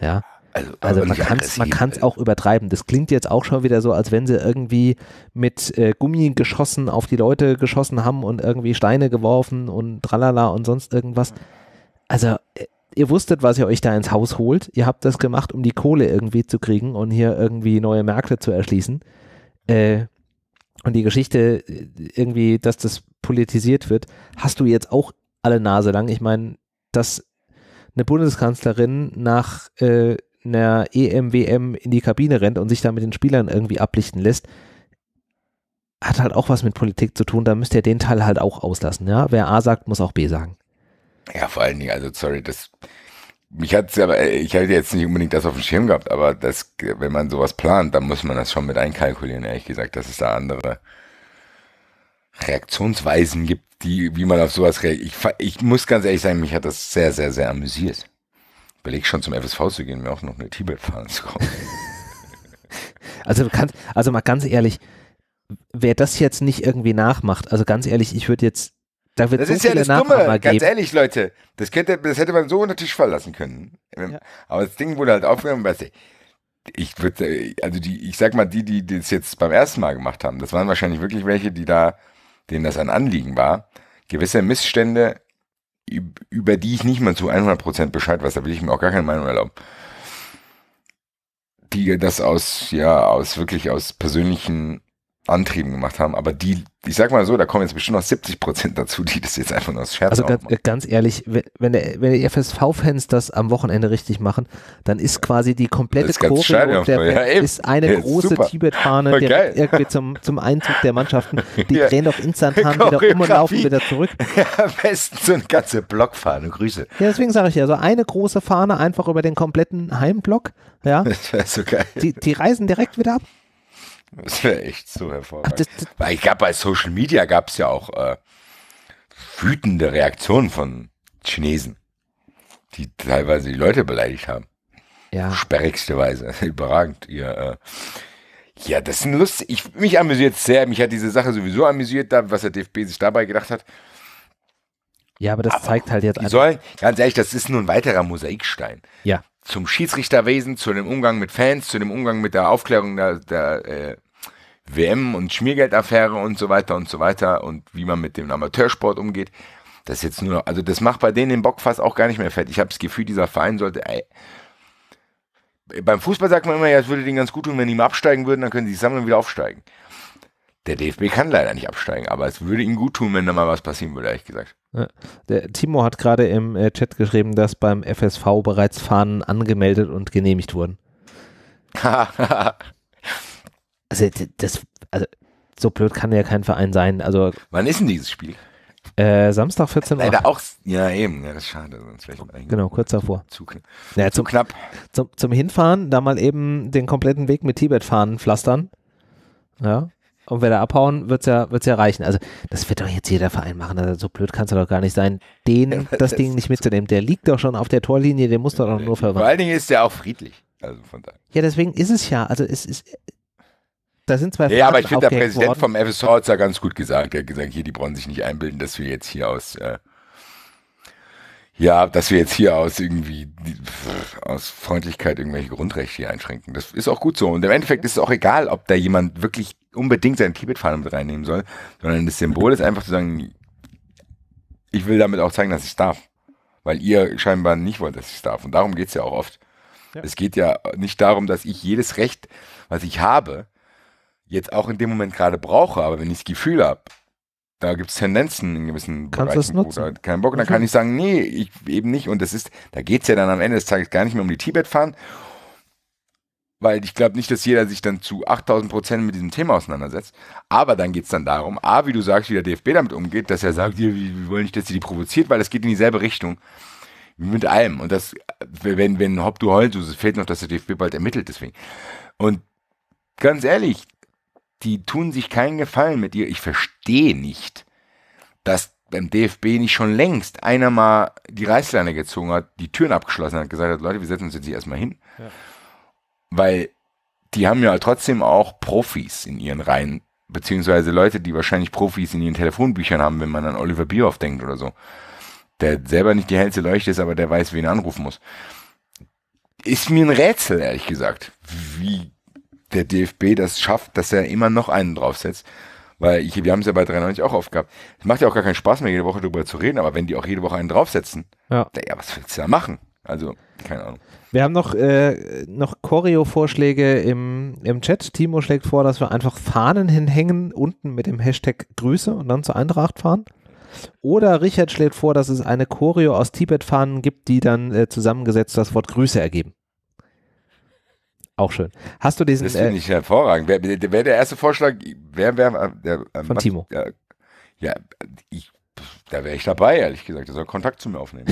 Ja. Also, also man kann es man kann's auch übertreiben. Das klingt jetzt auch schon wieder so, als wenn sie irgendwie mit äh, Gummi auf die Leute geschossen haben und irgendwie Steine geworfen und tralala und sonst irgendwas. Also äh, ihr wusstet, was ihr euch da ins Haus holt. Ihr habt das gemacht, um die Kohle irgendwie zu kriegen und hier irgendwie neue Märkte zu erschließen. Äh, und die Geschichte äh, irgendwie, dass das politisiert wird, hast du jetzt auch alle Nase lang. Ich meine, dass eine Bundeskanzlerin nach äh, einer EMWM in die Kabine rennt und sich da mit den Spielern irgendwie ablichten lässt, hat halt auch was mit Politik zu tun. Da müsst ihr den Teil halt auch auslassen. Ja? Wer A sagt, muss auch B sagen. Ja, vor allen Dingen, also sorry, das mich hat's ja, äh, ich hätte jetzt nicht unbedingt das auf dem Schirm gehabt, aber das, wenn man sowas plant, dann muss man das schon mit einkalkulieren, ehrlich gesagt, dass es da andere Reaktionsweisen gibt, die, wie man auf sowas reagiert. Ich, ich muss ganz ehrlich sagen, mich hat das sehr, sehr, sehr amüsiert. Überleg schon zum FSV zu gehen, mir auch noch eine tibet fahren zu kommen. Also du kannst, also mal ganz ehrlich, wer das jetzt nicht irgendwie nachmacht, also ganz ehrlich, ich würde jetzt da wird das so ist ja das Dumme, ganz geben. ehrlich, Leute. Das, könnte, das hätte man so unter Tisch fallen lassen können. Ähm, ja. Aber das Ding wurde halt aufgenommen, weißt du, ich würde, äh, also die, ich sag mal, die, die das jetzt beim ersten Mal gemacht haben, das waren wahrscheinlich wirklich welche, die da, denen das ein Anliegen war, gewisse Missstände, über die ich nicht mal zu 100% Bescheid weiß, da will ich mir auch gar keine Meinung erlauben, die das aus, ja, aus wirklich aus persönlichen Antrieben gemacht haben, aber die, ich sag mal so, da kommen jetzt bestimmt noch 70 Prozent dazu, die das jetzt einfach nur aus Scherz Also ganz, ganz, ehrlich, wenn, wenn, der, wenn die FSV-Fans das am Wochenende richtig machen, dann ist quasi die komplette Kurve der, ja, ist eine ja, große Tibet-Fahne irgendwie zum, zum Einzug der Mannschaften. Die ja. drehen doch instantan wieder um und laufen wieder zurück. Ja, am besten so eine ganze Blockfahne, Grüße. Ja, deswegen sage ich ja, so eine große Fahne einfach über den kompletten Heimblock. Ja. Das so geil. Die, die reisen direkt wieder ab. Das wäre echt so hervorragend. Ach, das, das Weil ich glaube, bei Social Media gab es ja auch äh, wütende Reaktionen von Chinesen, die teilweise die Leute beleidigt haben. Ja. Sperrigste Weise. Überragend. Ihr, äh, ja, das ist lustig. Ich, mich amüsiert sehr. Mich hat diese Sache sowieso amüsiert, was der DFB sich dabei gedacht hat. Ja, aber das aber zeigt halt jetzt einfach. Sollen, ganz ehrlich, das ist nur ein weiterer Mosaikstein. Ja. Zum Schiedsrichterwesen, zu dem Umgang mit Fans, zu dem Umgang mit der Aufklärung der, der äh, WM und Schmiergeldaffäre und so weiter und so weiter und wie man mit dem Amateursport umgeht. Das ist jetzt nur, also das macht bei denen den Bock fast auch gar nicht mehr fett. Ich habe das Gefühl, dieser Verein sollte, ey, beim Fußball sagt man immer, ja, es würde denen ganz gut tun, wenn die mal absteigen würden, dann können sie sich sammeln und wieder aufsteigen. Der DFB kann leider nicht absteigen, aber es würde ihnen gut tun, wenn da mal was passieren würde, ehrlich gesagt. Der Timo hat gerade im äh, Chat geschrieben, dass beim FSV bereits Fahnen angemeldet und genehmigt wurden. Also, das, also, so blöd kann ja kein Verein sein. Also, Wann ist denn dieses Spiel? Äh, Samstag 14 Uhr. Leider auch, ja eben, ja, das ist schade. Sonst wäre ich genau, kurz davor. Zu, naja, zu zum, knapp. Zum, zum Hinfahren, da mal eben den kompletten Weg mit tibet fahren, pflastern. Ja. Und wenn da abhauen, wird es ja, wird's ja reichen. Also, das wird doch jetzt jeder Verein machen. Also, so blöd kann es doch gar nicht sein, den, ja, das, das, Ding nicht mitzunehmen. Der liegt doch schon auf der Torlinie, den muss doch ja, nur verwandeln. Vor allen Dingen ist der auch friedlich. Also von daher. Ja, deswegen ist es ja. Also, es ist, da sind zwei Ja, Fakten aber ich finde, der Präsident worden. vom FSV hat es ja ganz gut gesagt. Er hat gesagt, hier, die brauchen sich nicht einbilden, dass wir jetzt hier aus, äh, ja, dass wir jetzt hier aus irgendwie, aus Freundlichkeit irgendwelche Grundrechte hier einschränken. Das ist auch gut so. Und im Endeffekt ist es auch egal, ob da jemand wirklich unbedingt seinen Tibet-Fahnen mit reinnehmen soll, sondern das Symbol ist einfach zu sagen, ich will damit auch zeigen, dass ich darf. Weil ihr scheinbar nicht wollt, dass ich es darf. Und darum geht es ja auch oft. Ja. Es geht ja nicht darum, dass ich jedes Recht, was ich habe, jetzt auch in dem Moment gerade brauche, aber wenn ich das Gefühl habe, da gibt es Tendenzen in gewissen Kannst Bereichen. Kannst du halt Keinen Bock, dann kann mhm. ich sagen, nee, ich eben nicht. Und das ist, da geht es ja dann am Ende des Tages gar nicht mehr um die Tibet fahren, weil ich glaube nicht, dass jeder sich dann zu 8000 Prozent mit diesem Thema auseinandersetzt. Aber dann geht es dann darum, A, wie du sagst, wie der DFB damit umgeht, dass er sagt, wir, wir wollen nicht, dass ihr die provoziert, weil das geht in dieselbe Richtung wie mit allem. Und das, wenn, wenn hopp, du heulst, es fehlt noch, dass der DFB bald ermittelt, deswegen. Und ganz ehrlich, die tun sich keinen Gefallen mit ihr. Ich verstehe nicht, dass beim DFB nicht schon längst einer mal die Reißleine gezogen hat, die Türen abgeschlossen hat, gesagt hat, Leute, wir setzen uns jetzt hier erstmal hin. Ja. Weil die haben ja trotzdem auch Profis in ihren Reihen, beziehungsweise Leute, die wahrscheinlich Profis in ihren Telefonbüchern haben, wenn man an Oliver Bierhoff denkt oder so. Der selber nicht die hellste Leuchte ist, aber der weiß, wen er anrufen muss. Ist mir ein Rätsel, ehrlich gesagt, wie der DFB das schafft, dass er immer noch einen draufsetzt. Weil ich, wir haben es ja bei 93 auch aufgehabt. Es macht ja auch gar keinen Spaß mehr, jede Woche darüber zu reden, aber wenn die auch jede Woche einen draufsetzen, ja, ja was willst du da machen? Also, keine Ahnung. Wir haben noch, äh, noch Choreo-Vorschläge im, im Chat. Timo schlägt vor, dass wir einfach Fahnen hinhängen, unten mit dem Hashtag Grüße und dann zur Eintracht fahren. Oder Richard schlägt vor, dass es eine Choreo aus Tibet-Fahnen gibt, die dann äh, zusammengesetzt das Wort Grüße ergeben. Auch schön. Hast du diesen. Das finde äh, ich hervorragend. Wäre wär der erste Vorschlag, wer, wer, der, äh, von Timo. Äh, ja, ich da wäre ich dabei, ehrlich gesagt. Der soll Kontakt zu mir aufnehmen.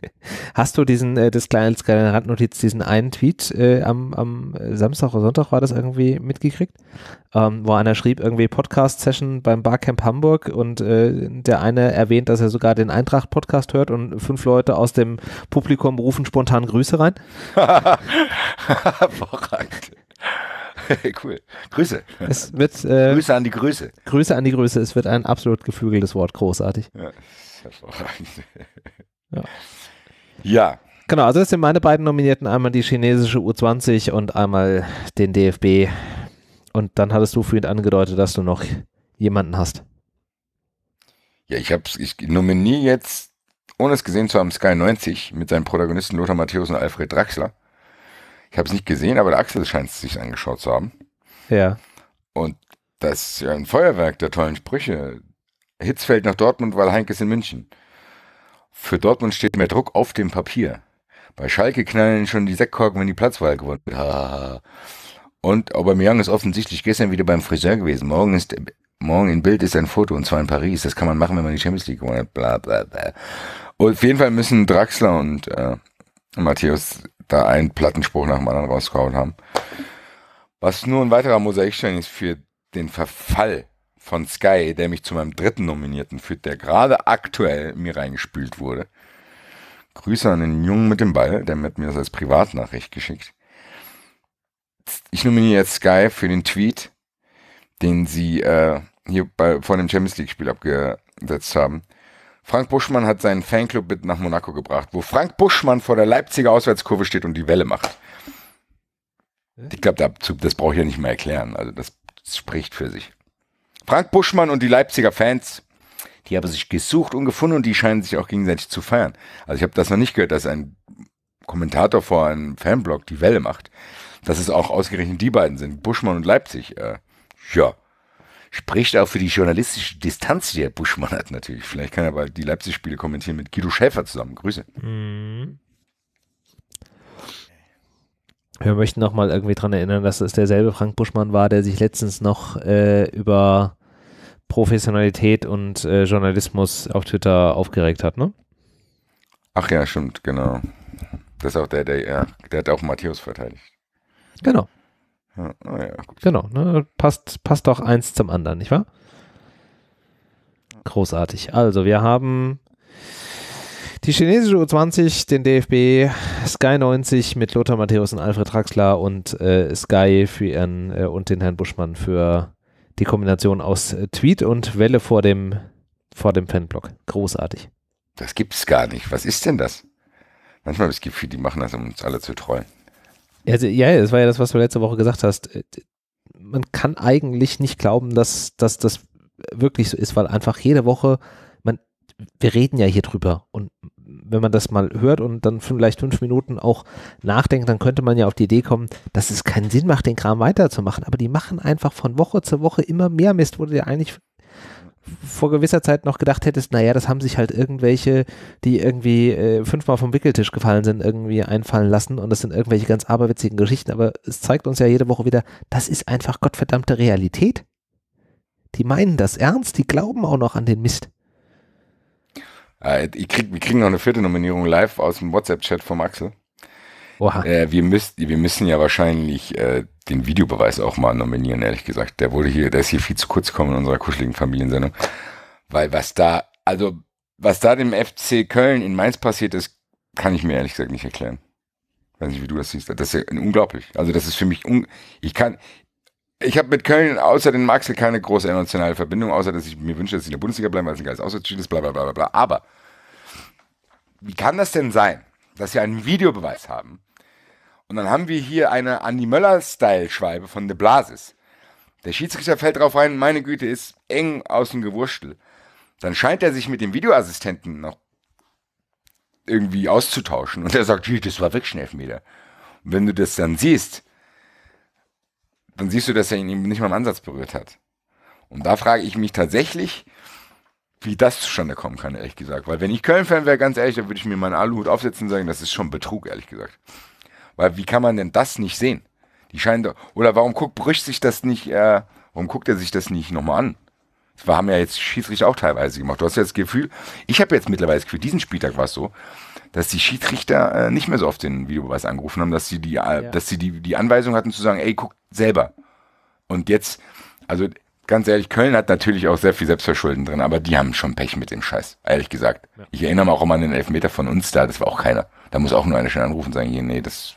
Hast du diesen, äh, das kleine, als kleine Randnotiz, diesen einen Tweet äh, am, am äh, Samstag oder Sonntag war das irgendwie mitgekriegt, ähm, wo einer schrieb, irgendwie Podcast-Session beim Barcamp Hamburg und äh, der eine erwähnt, dass er sogar den Eintracht-Podcast hört und fünf Leute aus dem Publikum rufen spontan Grüße rein. Hervorragend. cool. Grüße. Es wird, äh, Grüße an die Größe. Grüße an die Größe. Es wird ein absolut geflügeltes Wort. Großartig. Ja, ja. Genau, also das sind meine beiden Nominierten. Einmal die chinesische U20 und einmal den DFB. Und dann hattest du vorhin angedeutet, dass du noch jemanden hast. Ja, ich, ich nominiere jetzt, ohne es gesehen zu haben, Sky 90 mit seinen Protagonisten Lothar Matthäus und Alfred Draxler. Ich habe es nicht gesehen, aber der Axel scheint es sich angeschaut zu haben. Ja. Und das ist ja ein Feuerwerk der tollen Sprüche. Hitz fällt nach Dortmund, weil Heinke ist in München. Für Dortmund steht mehr Druck auf dem Papier. Bei Schalke knallen schon die Sektkorken, wenn die Platzwahl gewonnen wird. Und Aubameyang ist offensichtlich gestern wieder beim Friseur gewesen. Morgen ist morgen in Bild ist ein Foto und zwar in Paris. Das kann man machen, wenn man die Champions League gewonnen hat. Bla, bla, bla. Und auf jeden Fall müssen Draxler und äh, Matthäus da einen Plattenspruch nach dem anderen rausgehauen haben. Was nur ein weiterer Mosaikstein ist für den Verfall von Sky, der mich zu meinem dritten Nominierten führt, der gerade aktuell mir reingespült wurde. Grüße an den Jungen mit dem Ball, der hat mir das als Privatnachricht geschickt. Ich nominiere jetzt Sky für den Tweet, den sie äh, hier bei, vor dem Champions League-Spiel abgesetzt haben, Frank Buschmann hat seinen Fanclub mit nach Monaco gebracht, wo Frank Buschmann vor der Leipziger Auswärtskurve steht und die Welle macht. Ich glaube, das brauche ich ja nicht mehr erklären. Also das, spricht für sich. Frank Buschmann und die Leipziger Fans, die haben sich gesucht und gefunden und die scheinen sich auch gegenseitig zu feiern. Also ich habe das noch nicht gehört, dass ein Kommentator vor einem Fanblog die Welle macht. Dass es auch ausgerechnet die beiden sind, Buschmann und Leipzig. Äh, ja, Spricht auch für die journalistische Distanz, die der Buschmann hat natürlich. Vielleicht kann er aber die Leipzig-Spiele kommentieren mit Guido Schäfer zusammen. Grüße. Mhm. Wir möchten nochmal irgendwie daran erinnern, dass es derselbe Frank Buschmann war, der sich letztens noch äh, über Professionalität und äh, Journalismus auf Twitter aufgeregt hat, ne? Ach ja, stimmt, genau. Das ist auch der, der, ja, der hat auch Matthäus verteidigt. Genau. Ja, ah, ja, genau, ne? passt, passt auch eins zum anderen, nicht wahr? Großartig. Also, wir haben die chinesische U20, den DFB, Sky 90 mit Lothar Matthäus und Alfred Traxler und äh, Sky für ihren äh, und den Herrn Buschmann für die Kombination aus äh, Tweet und Welle vor dem, vor dem Fanblock. Großartig. Das gibt es gar nicht. Was ist denn das? Manchmal gibt es viele, die machen das, um uns alle zu treuen. Also, ja, das war ja das, was du letzte Woche gesagt hast. Äh, man kann eigentlich nicht glauben, dass, dass das wirklich so ist, weil einfach jede Woche, man, wir reden ja hier drüber und wenn man das mal hört und dann vielleicht fünf Minuten auch nachdenkt, dann könnte man ja auf die Idee kommen, dass es keinen Sinn macht, den Kram weiterzumachen. Aber die machen einfach von Woche zu Woche immer mehr Mist, wo du dir eigentlich vor gewisser Zeit noch gedacht hättest, naja, das haben sich halt irgendwelche, die irgendwie äh, fünfmal vom Wickeltisch gefallen sind, irgendwie einfallen lassen und das sind irgendwelche ganz aberwitzigen Geschichten, aber es zeigt uns ja jede Woche wieder, das ist einfach gottverdammte Realität. Die meinen das ernst, die glauben auch noch an den Mist. Äh, ich krieg, wir kriegen noch eine vierte Nominierung live aus dem WhatsApp-Chat vom Axel. Äh, wir, müsst, wir müssen ja wahrscheinlich äh, den Videobeweis auch mal nominieren, ehrlich gesagt. Der wurde hier, der ist hier viel zu kurz gekommen in unserer kuscheligen Familiensendung. Weil was da, also was da dem FC Köln in Mainz passiert ist, kann ich mir ehrlich gesagt nicht erklären. weiß nicht, wie du das siehst. Das ist ja unglaublich. Also das ist für mich, un ich kann, ich habe mit Köln außer den Maxel keine große emotionale Verbindung, außer dass ich mir wünsche, dass sie in der Bundesliga bleiben, weil es ein geiles Auswärtsschied ist, bla bla bla bla. Aber wie kann das denn sein, dass wir einen Videobeweis haben, und dann haben wir hier eine Andi Möller-Style-Schweibe von De Blasis. Der Schiedsrichter fällt drauf ein, meine Güte, ist eng aus dem Gewurstel. Dann scheint er sich mit dem Videoassistenten noch irgendwie auszutauschen. Und er sagt, das war wirklich ein Elfmeter. Und wenn du das dann siehst, dann siehst du, dass er ihn nicht mal im Ansatz berührt hat. Und da frage ich mich tatsächlich, wie das zustande kommen kann, ehrlich gesagt. Weil wenn ich Köln-Fan wäre, ganz ehrlich, dann würde ich mir meinen Aluhut aufsetzen und sagen, das ist schon Betrug, ehrlich gesagt. Weil wie kann man denn das nicht sehen? Die scheinen doch, oder warum guckt Brüch sich das nicht, äh, warum guckt er sich das nicht nochmal an? Das haben ja jetzt Schiedsrichter auch teilweise gemacht. Du hast ja das Gefühl, ich habe jetzt mittlerweile für diesen Spieltag war es so, dass die Schiedsrichter äh, nicht mehr so oft den Videobeweis angerufen haben, dass sie die, äh, ja. dass sie die, die Anweisung hatten zu sagen, ey, guck selber. Und jetzt, also ganz ehrlich, Köln hat natürlich auch sehr viel Selbstverschulden drin, aber die haben schon Pech mit dem Scheiß, ehrlich gesagt. Ja. Ich erinnere mich auch immer an den Elfmeter von uns da, das war auch keiner. Da muss auch nur einer schnell anrufen und sagen, nee, das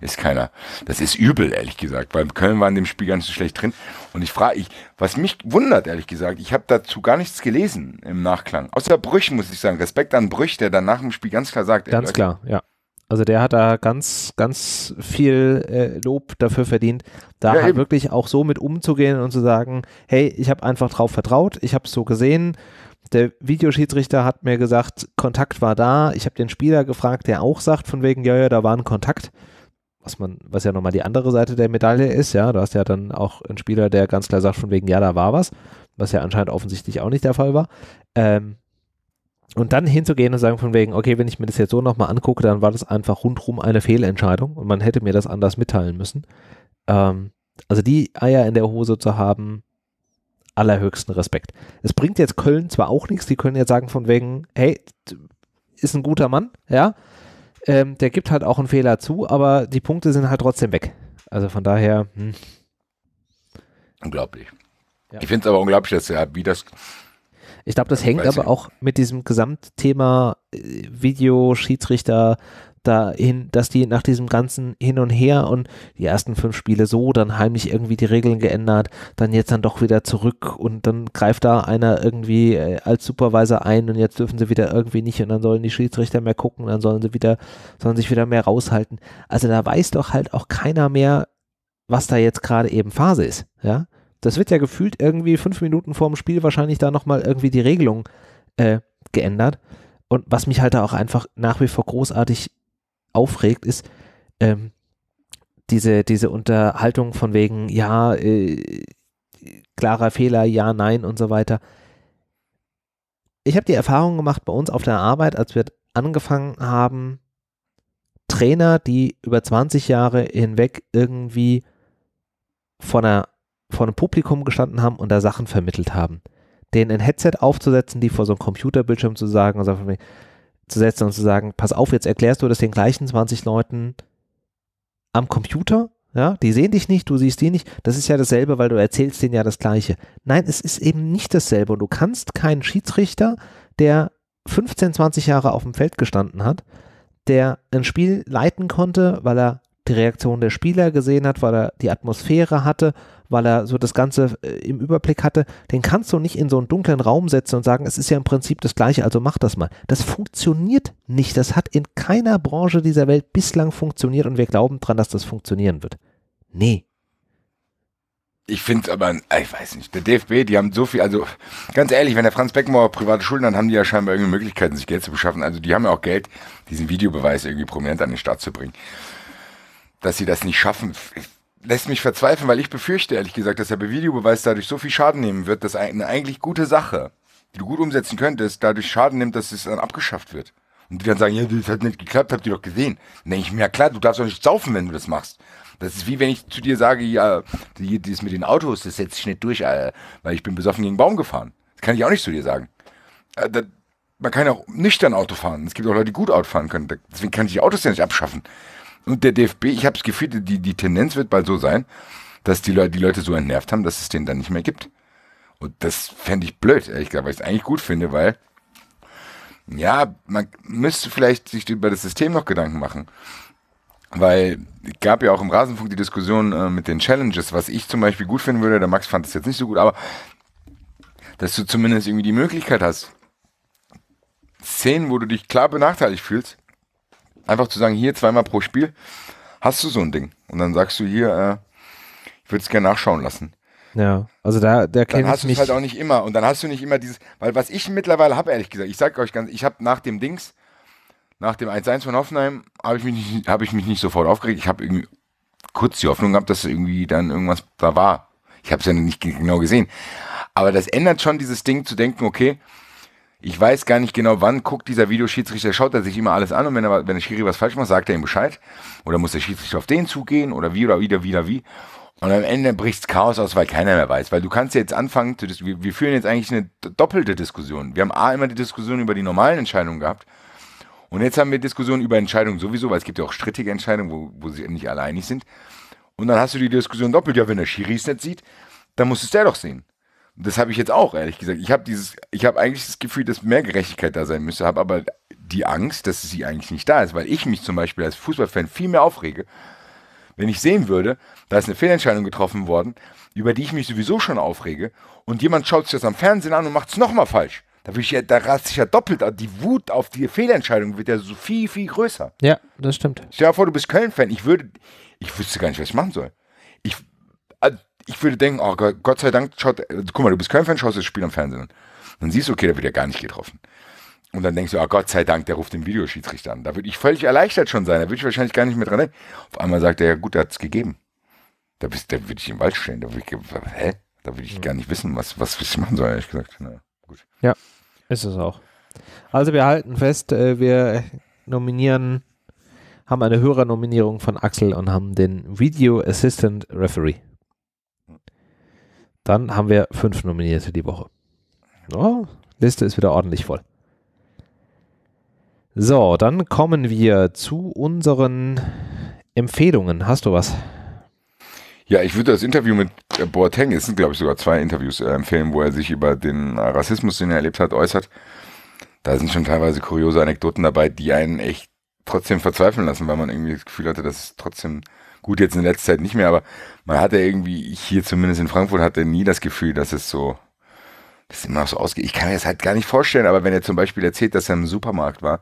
ist keiner. Das ist übel, ehrlich gesagt. Beim Köln war in dem Spiel ganz so schlecht drin. Und ich frage, ich, was mich wundert, ehrlich gesagt, ich habe dazu gar nichts gelesen im Nachklang. Außer Brüch, muss ich sagen. Respekt an Brüch, der dann nach dem Spiel ganz klar sagt. Ganz ey, klar, ja. Also der hat da ganz, ganz viel äh, Lob dafür verdient, da ja, halt wirklich auch so mit umzugehen und zu sagen, hey, ich habe einfach drauf vertraut, ich habe es so gesehen der Videoschiedsrichter hat mir gesagt, Kontakt war da. Ich habe den Spieler gefragt, der auch sagt, von wegen, ja, ja, da war ein Kontakt. Was, man, was ja nochmal die andere Seite der Medaille ist, ja. Du hast ja dann auch einen Spieler, der ganz klar sagt, von wegen, ja, da war was. Was ja anscheinend offensichtlich auch nicht der Fall war. Ähm, und dann hinzugehen und sagen von wegen, okay, wenn ich mir das jetzt so nochmal angucke, dann war das einfach rundrum eine Fehlentscheidung und man hätte mir das anders mitteilen müssen. Ähm, also die Eier in der Hose zu haben, allerhöchsten Respekt. Es bringt jetzt Köln zwar auch nichts, die können jetzt sagen von wegen, hey, ist ein guter Mann, ja, ähm, der gibt halt auch einen Fehler zu, aber die Punkte sind halt trotzdem weg. Also von daher. Hm. Unglaublich. Ja. Ich finde es aber unglaublich, dass ja, wie das. Ich glaube, das hängt aber auch mit diesem Gesamtthema äh, Video, Schiedsrichter, dahin, dass die nach diesem ganzen Hin und Her und die ersten fünf Spiele so, dann heimlich irgendwie die Regeln geändert, dann jetzt dann doch wieder zurück und dann greift da einer irgendwie äh, als Supervisor ein und jetzt dürfen sie wieder irgendwie nicht und dann sollen die Schiedsrichter mehr gucken, dann sollen sie wieder, sollen sich wieder mehr raushalten. Also da weiß doch halt auch keiner mehr, was da jetzt gerade eben Phase ist, ja. Das wird ja gefühlt irgendwie fünf Minuten vor dem Spiel wahrscheinlich da nochmal irgendwie die Regelung äh, geändert. Und was mich halt da auch einfach nach wie vor großartig aufregt, ist ähm, diese, diese Unterhaltung von wegen, ja, äh, klarer Fehler, ja, nein und so weiter. Ich habe die Erfahrung gemacht bei uns auf der Arbeit, als wir angefangen haben, Trainer, die über 20 Jahre hinweg irgendwie vor, einer, vor einem Publikum gestanden haben und da Sachen vermittelt haben. Denen ein Headset aufzusetzen, die vor so einem Computerbildschirm zu sagen und also sagen, zu setzen und zu sagen, pass auf, jetzt erklärst du das den gleichen 20 Leuten am Computer, ja, die sehen dich nicht, du siehst die nicht, das ist ja dasselbe, weil du erzählst denen ja das Gleiche. Nein, es ist eben nicht dasselbe und du kannst keinen Schiedsrichter, der 15, 20 Jahre auf dem Feld gestanden hat, der ein Spiel leiten konnte, weil er die Reaktion der Spieler gesehen hat, weil er die Atmosphäre hatte weil er so das Ganze äh, im Überblick hatte, den kannst du nicht in so einen dunklen Raum setzen und sagen, es ist ja im Prinzip das Gleiche, also mach das mal. Das funktioniert nicht. Das hat in keiner Branche dieser Welt bislang funktioniert und wir glauben dran, dass das funktionieren wird. Nee. Ich finde es aber, äh, ich weiß nicht, der DFB, die haben so viel, also ganz ehrlich, wenn der Franz Beckenbauer private Schulden hat, haben die ja scheinbar irgendwie Möglichkeiten, sich Geld zu beschaffen. Also die haben ja auch Geld, diesen Videobeweis irgendwie prominent an den Start zu bringen. Dass sie das nicht schaffen, lässt mich verzweifeln, weil ich befürchte, ehrlich gesagt, dass der Videobeweis dadurch so viel Schaden nehmen wird, dass eine eigentlich gute Sache, die du gut umsetzen könntest, dadurch Schaden nimmt, dass es dann abgeschafft wird. Und die dann sagen, ja, das hat nicht geklappt, habt ihr doch gesehen. Dann denke ich mir, ja klar, du darfst doch nicht saufen, wenn du das machst. Das ist wie wenn ich zu dir sage, ja, die, dieses mit den Autos, das setze ich nicht durch, äh, weil ich bin besoffen gegen einen Baum gefahren. Das kann ich auch nicht zu dir sagen. Äh, man kann ja auch nüchtern Auto fahren. Es gibt auch Leute, die gut Auto fahren können. Deswegen kann ich die Autos ja nicht abschaffen. Und der DFB, ich habe das Gefühl, die, die Tendenz wird bald so sein, dass die Leute, die Leute so entnervt haben, dass es den dann nicht mehr gibt. Und das fände ich blöd, ehrlich gesagt, weil ich es eigentlich gut finde, weil ja, man müsste vielleicht sich über das System noch Gedanken machen. Weil gab ja auch im Rasenfunk die Diskussion äh, mit den Challenges, was ich zum Beispiel gut finden würde, der Max fand es jetzt nicht so gut, aber dass du zumindest irgendwie die Möglichkeit hast, Szenen, wo du dich klar benachteiligt fühlst, Einfach zu sagen, hier zweimal pro Spiel hast du so ein Ding. Und dann sagst du hier, äh, ich würde es gerne nachschauen lassen. Ja, also da, da kenne ich Dann hast du halt auch nicht immer. Und dann hast du nicht immer dieses, weil was ich mittlerweile habe, ehrlich gesagt, ich sage euch ganz, ich habe nach dem Dings, nach dem 1-1 von Hoffenheim, habe ich, mich nicht, hab ich mich nicht sofort aufgeregt. Ich habe irgendwie kurz die Hoffnung gehabt, dass irgendwie dann irgendwas da war. Ich habe es ja nicht genau gesehen. Aber das ändert schon dieses Ding zu denken, okay, ich weiß gar nicht genau, wann guckt dieser Videoschiedsrichter, schaut er sich immer alles an und wenn, er, wenn der Schiri was falsch macht, sagt er ihm Bescheid. Oder muss der Schiedsrichter auf den zugehen oder wie oder wieder, wieder wie. Und am Ende bricht Chaos aus, weil keiner mehr weiß. Weil du kannst jetzt anfangen, wir führen jetzt eigentlich eine doppelte Diskussion. Wir haben A, immer die Diskussion über die normalen Entscheidungen gehabt. Und jetzt haben wir Diskussionen über Entscheidungen sowieso, weil es gibt ja auch strittige Entscheidungen, wo, wo sie nicht alle einig sind. Und dann hast du die Diskussion doppelt. Ja, wenn der Schiri es nicht sieht, dann muss es der doch sehen das habe ich jetzt auch, ehrlich gesagt. Ich habe dieses, ich habe eigentlich das Gefühl, dass mehr Gerechtigkeit da sein müsste, habe aber die Angst, dass sie eigentlich nicht da ist, weil ich mich zum Beispiel als Fußballfan viel mehr aufrege, wenn ich sehen würde, da ist eine Fehlentscheidung getroffen worden, über die ich mich sowieso schon aufrege, und jemand schaut sich das am Fernsehen an und macht es nochmal falsch. Da, ich ja, da raste ich ja doppelt. Die Wut auf die Fehlentscheidung wird ja so viel, viel größer. Ja, das stimmt. Stell dir vor, du bist Köln-Fan. Ich würde, ich wüsste gar nicht, was ich machen soll ich würde denken, oh Gott, Gott sei Dank, schaut, guck mal, du bist kein Fan, schaust das Spiel am Fernsehen Dann siehst du, okay, da wird ja gar nicht getroffen. Und dann denkst du, oh Gott sei Dank, der ruft den Videoschiedsrichter an. Da würde ich völlig erleichtert schon sein. Da würde ich wahrscheinlich gar nicht mehr dran denken. Auf einmal sagt er, ja gut, der es gegeben. Da, da würde ich im Wald stehen. Da würde ich, hä? Da würde ich gar nicht wissen, was, was ich machen soll, ehrlich gesagt. Na, gut. Ja, ist es auch. Also wir halten fest, äh, wir nominieren, haben eine Nominierung von Axel und haben den Video Assistant Referee. Dann haben wir fünf Nominierte die Woche. Oh, Liste ist wieder ordentlich voll. So, dann kommen wir zu unseren Empfehlungen. Hast du was? Ja, ich würde das Interview mit äh, Boateng, es sind glaube ich sogar zwei Interviews äh, empfehlen, wo er sich über den äh, Rassismus, den er erlebt hat, äußert. Da sind schon teilweise kuriose Anekdoten dabei, die einen echt trotzdem verzweifeln lassen, weil man irgendwie das Gefühl hatte, dass es trotzdem Gut, jetzt in letzter Zeit nicht mehr, aber man hatte irgendwie, ich hier zumindest in Frankfurt hatte nie das Gefühl, dass es so, dass es immer noch so ausgeht. Ich kann mir das halt gar nicht vorstellen, aber wenn er zum Beispiel erzählt, dass er im Supermarkt war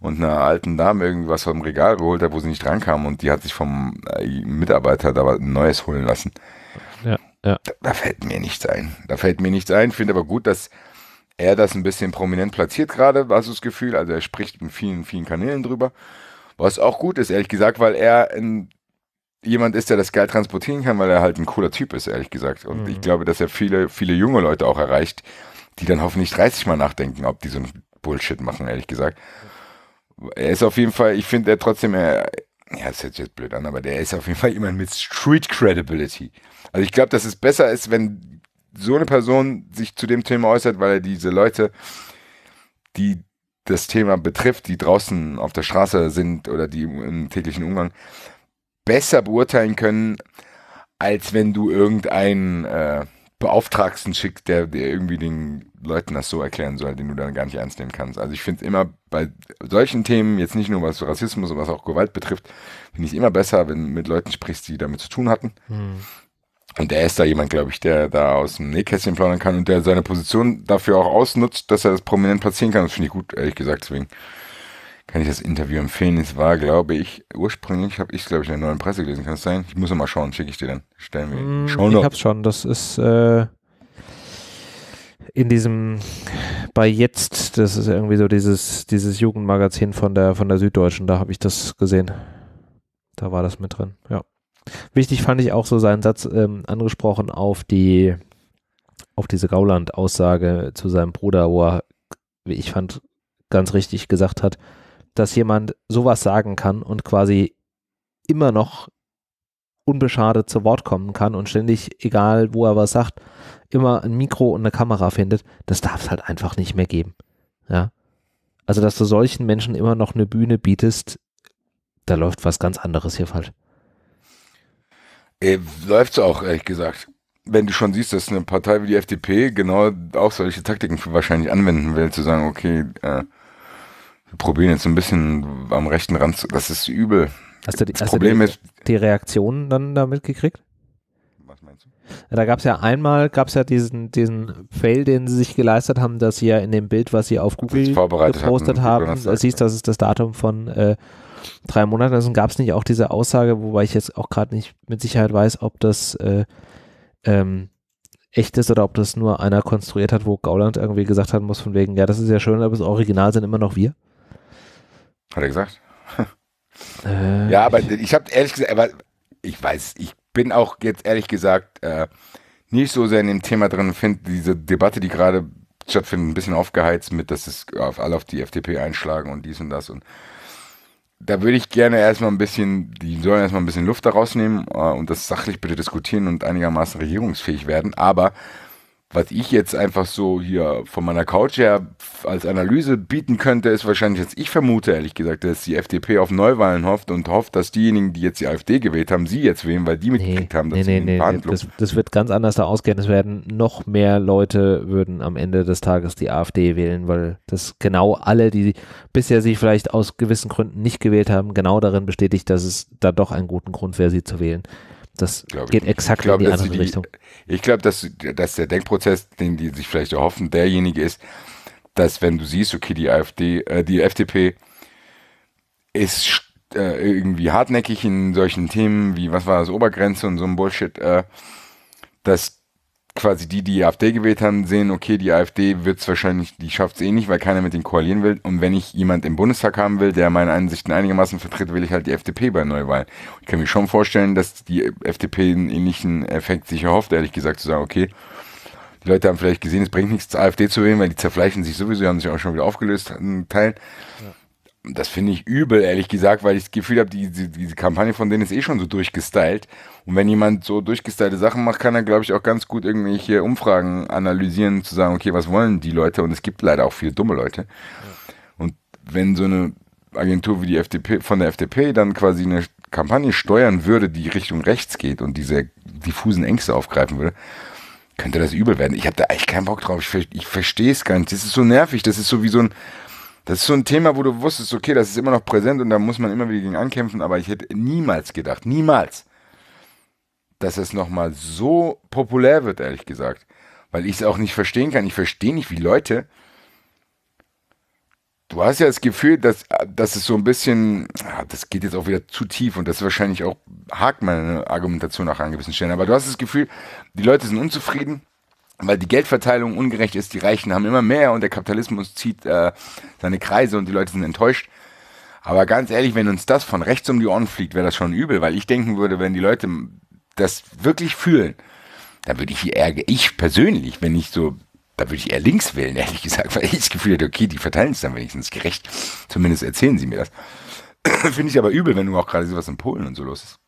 und einer alten Dame irgendwas vom Regal geholt hat, wo sie nicht rankam und die hat sich vom äh, Mitarbeiter da ein neues holen lassen. Ja, ja. Da, da fällt mir nichts ein. Da fällt mir nichts ein. Finde aber gut, dass er das ein bisschen prominent platziert gerade, war so das Gefühl. Also er spricht in vielen, vielen Kanälen drüber. Was auch gut ist, ehrlich gesagt, weil er ein jemand ist, der das geil transportieren kann, weil er halt ein cooler Typ ist, ehrlich gesagt. Und mhm. ich glaube, dass er viele, viele junge Leute auch erreicht, die dann hoffentlich 30 Mal nachdenken, ob die so einen Bullshit machen, ehrlich gesagt. Er ist auf jeden Fall, ich finde er trotzdem, er, ja, das hört sich jetzt blöd an, aber der ist auf jeden Fall jemand mit Street Credibility. Also ich glaube, dass es besser ist, wenn so eine Person sich zu dem Thema äußert, weil er diese Leute, die das Thema betrifft, die draußen auf der Straße sind oder die im, im täglichen Umgang, besser beurteilen können, als wenn du irgendeinen äh, Beauftragten schickst, der, der irgendwie den Leuten das so erklären soll, den du dann gar nicht ernst nehmen kannst. Also ich finde es immer bei solchen Themen, jetzt nicht nur was Rassismus und was auch Gewalt betrifft, finde ich es immer besser, wenn du mit Leuten sprichst, die damit zu tun hatten. Hm. Und der ist da jemand, glaube ich, der da aus dem Nähkästchen plaudern kann und der seine Position dafür auch ausnutzt, dass er das prominent platzieren kann. Das finde ich gut, ehrlich gesagt, deswegen kann ich das Interview empfehlen. Es war, glaube ich, ursprünglich habe ich es, glaube ich, in der neuen Presse gelesen. Kann es sein? Ich muss mal schauen, schicke ich dir dann. Stellen wir. Mm, Ich hab's schon. Das ist äh, in diesem bei jetzt, das ist irgendwie so dieses, dieses Jugendmagazin von der von der Süddeutschen, da habe ich das gesehen. Da war das mit drin, ja. Wichtig fand ich auch so seinen Satz ähm, angesprochen auf die auf diese Gauland-Aussage zu seinem Bruder, wo er, wie ich fand, ganz richtig gesagt hat, dass jemand sowas sagen kann und quasi immer noch unbeschadet zu Wort kommen kann und ständig, egal wo er was sagt, immer ein Mikro und eine Kamera findet, das darf es halt einfach nicht mehr geben. Ja. Also, dass du solchen Menschen immer noch eine Bühne bietest, da läuft was ganz anderes hier falsch. Äh, läuft es auch, ehrlich gesagt. Wenn du schon siehst, dass eine Partei wie die FDP genau auch solche Taktiken wahrscheinlich anwenden will, zu sagen, okay, äh, wir probieren jetzt ein bisschen am rechten Rand, zu, das ist übel. Hast du die, das hast Problem du die, ist, die Reaktionen dann damit gekriegt? Was meinst du? Da gab es ja einmal, gab es ja diesen, diesen Fail, den sie sich geleistet haben, dass sie ja in dem Bild, was sie auf Google gepostet haben, haben das siehst, dass es das Datum von äh, drei Monaten ist. Also Und gab es nicht auch diese Aussage, wobei ich jetzt auch gerade nicht mit Sicherheit weiß, ob das äh, ähm, echt ist oder ob das nur einer konstruiert hat, wo Gauland irgendwie gesagt haben muss von wegen, ja, das ist ja schön, aber das Original sind immer noch wir. Hat er gesagt? äh, ja, aber ich habe ehrlich gesagt, aber ich weiß, ich bin auch jetzt ehrlich gesagt äh, nicht so sehr in dem Thema drin, finde diese Debatte, die gerade stattfindet, ein bisschen aufgeheizt mit, dass es auf, alle auf die FDP einschlagen und dies und das und da würde ich gerne erstmal ein bisschen, die sollen erstmal ein bisschen Luft daraus nehmen äh, und das sachlich bitte diskutieren und einigermaßen regierungsfähig werden, aber was ich jetzt einfach so hier von meiner Couch her als Analyse bieten könnte, ist wahrscheinlich, dass ich vermute, ehrlich gesagt, dass die FDP auf Neuwahlen hofft und hofft, dass diejenigen, die jetzt die AfD gewählt haben, sie jetzt wählen, weil die mitgekriegt nee, haben, dass nee, nee, nee, nee. Das, das, wird ganz anders da ausgehen. Es werden noch mehr Leute würden am Ende des Tages die AfD wählen, weil das genau alle, die bisher sie vielleicht aus gewissen Gründen nicht gewählt haben, genau darin bestätigt, dass es da doch einen guten Grund wäre, sie zu wählen. Das glaub geht ich. exakt glaub, in die andere die, Richtung. Ich glaube, dass, dass der Denkprozess, den die sich vielleicht erhoffen, derjenige ist, dass wenn du siehst, okay, die AfD, äh, die FDP ist äh, irgendwie hartnäckig in solchen Themen wie, was war das, Obergrenze und so ein Bullshit, äh, dass quasi die, die die AfD gewählt haben, sehen, okay, die AfD wird es wahrscheinlich, die schafft es eh nicht, weil keiner mit denen koalieren will. Und wenn ich jemand im Bundestag haben will, der meine Ansichten einigermaßen vertritt, will ich halt die FDP bei Neuwahlen. Ich kann mir schon vorstellen, dass die FDP einen ähnlichen Effekt sich erhofft, ehrlich gesagt, zu sagen, okay, die Leute haben vielleicht gesehen, es bringt nichts, AfD zu wählen, weil die zerfleischen sich sowieso, die haben sich auch schon wieder aufgelöst, einen Teil. Ja das finde ich übel, ehrlich gesagt, weil ich das Gefühl habe, die, die, diese Kampagne von denen ist eh schon so durchgestylt. Und wenn jemand so durchgestylte Sachen macht, kann er, glaube ich, auch ganz gut irgendwelche Umfragen analysieren, zu sagen, okay, was wollen die Leute? Und es gibt leider auch viele dumme Leute. Ja. Und wenn so eine Agentur wie die FDP, von der FDP dann quasi eine Kampagne steuern würde, die Richtung rechts geht und diese diffusen Ängste aufgreifen würde, könnte das übel werden. Ich habe da eigentlich keinen Bock drauf. Ich, ich verstehe es gar nicht. Das ist so nervig. Das ist so wie so ein das ist so ein Thema, wo du wusstest, okay, das ist immer noch präsent und da muss man immer wieder gegen ankämpfen, aber ich hätte niemals gedacht, niemals, dass es nochmal so populär wird, ehrlich gesagt. Weil ich es auch nicht verstehen kann. Ich verstehe nicht, wie Leute. Du hast ja das Gefühl, dass, dass es so ein bisschen, ah, das geht jetzt auch wieder zu tief und das wahrscheinlich auch, hakt meine Argumentation nach an gewissen Stellen, aber du hast das Gefühl, die Leute sind unzufrieden, weil die Geldverteilung ungerecht ist, die Reichen haben immer mehr und der Kapitalismus zieht äh, seine Kreise und die Leute sind enttäuscht. Aber ganz ehrlich, wenn uns das von rechts um die Ohren fliegt, wäre das schon übel, weil ich denken würde, wenn die Leute das wirklich fühlen, dann würde ich eher, ich persönlich, wenn ich so, da würde ich eher links wählen, ehrlich gesagt, weil ich das Gefühl hätte, okay, die verteilen es dann wenigstens gerecht. Zumindest erzählen sie mir das. Finde ich aber übel, wenn du auch gerade sowas in Polen und so los ist.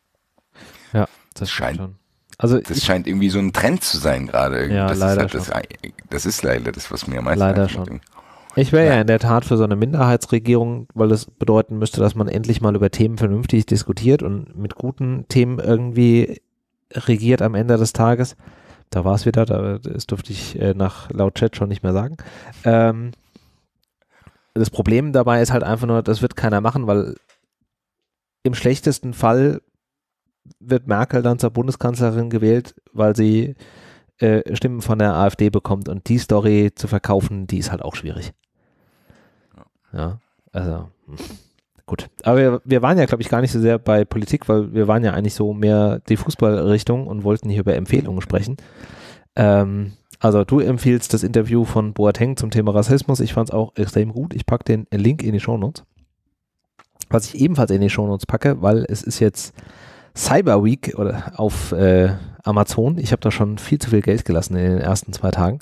Ja, das scheint. Schon. Also das ich, scheint irgendwie so ein Trend zu sein gerade. Ja, das leider ist halt schon. Das, das, ist leider das, was mir am meisten Leider schon. Ich wäre ja. ja in der Tat für so eine Minderheitsregierung, weil das bedeuten müsste, dass man endlich mal über Themen vernünftig diskutiert und mit guten Themen irgendwie regiert am Ende des Tages. Da war es wieder, da, das durfte ich äh, nach laut Chat schon nicht mehr sagen. Ähm, das Problem dabei ist halt einfach nur, das wird keiner machen, weil im schlechtesten Fall wird Merkel dann zur Bundeskanzlerin gewählt, weil sie äh, Stimmen von der AfD bekommt und die Story zu verkaufen, die ist halt auch schwierig. Ja, also hm. gut. Aber wir, wir waren ja, glaube ich, gar nicht so sehr bei Politik, weil wir waren ja eigentlich so mehr die Fußballrichtung und wollten hier über Empfehlungen sprechen. Ähm, also du empfiehlst das Interview von Boateng zum Thema Rassismus. Ich fand es auch extrem gut. Ich packe den Link in die Shownotes. Was ich ebenfalls in die Shownotes packe, weil es ist jetzt Cyber Week oder auf äh, Amazon. Ich habe da schon viel zu viel Geld gelassen in den ersten zwei Tagen.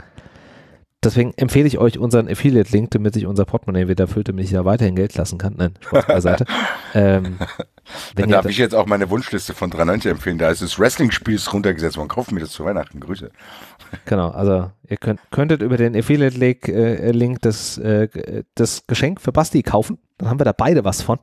Deswegen empfehle ich euch unseren Affiliate-Link, damit sich unser Portemonnaie wieder füllt, damit ich da weiterhin Geld lassen kann. Nein, Spaß beiseite. ähm, Dann darf ich jetzt auch meine Wunschliste von 390 empfehlen. Da ist das Wrestling-Spiel runtergesetzt worden. Kauft mir das zu Weihnachten. Grüße. Genau, also ihr könnt, könntet über den Affiliate-Link äh, das, äh, das Geschenk für Basti kaufen. Dann haben wir da beide was von.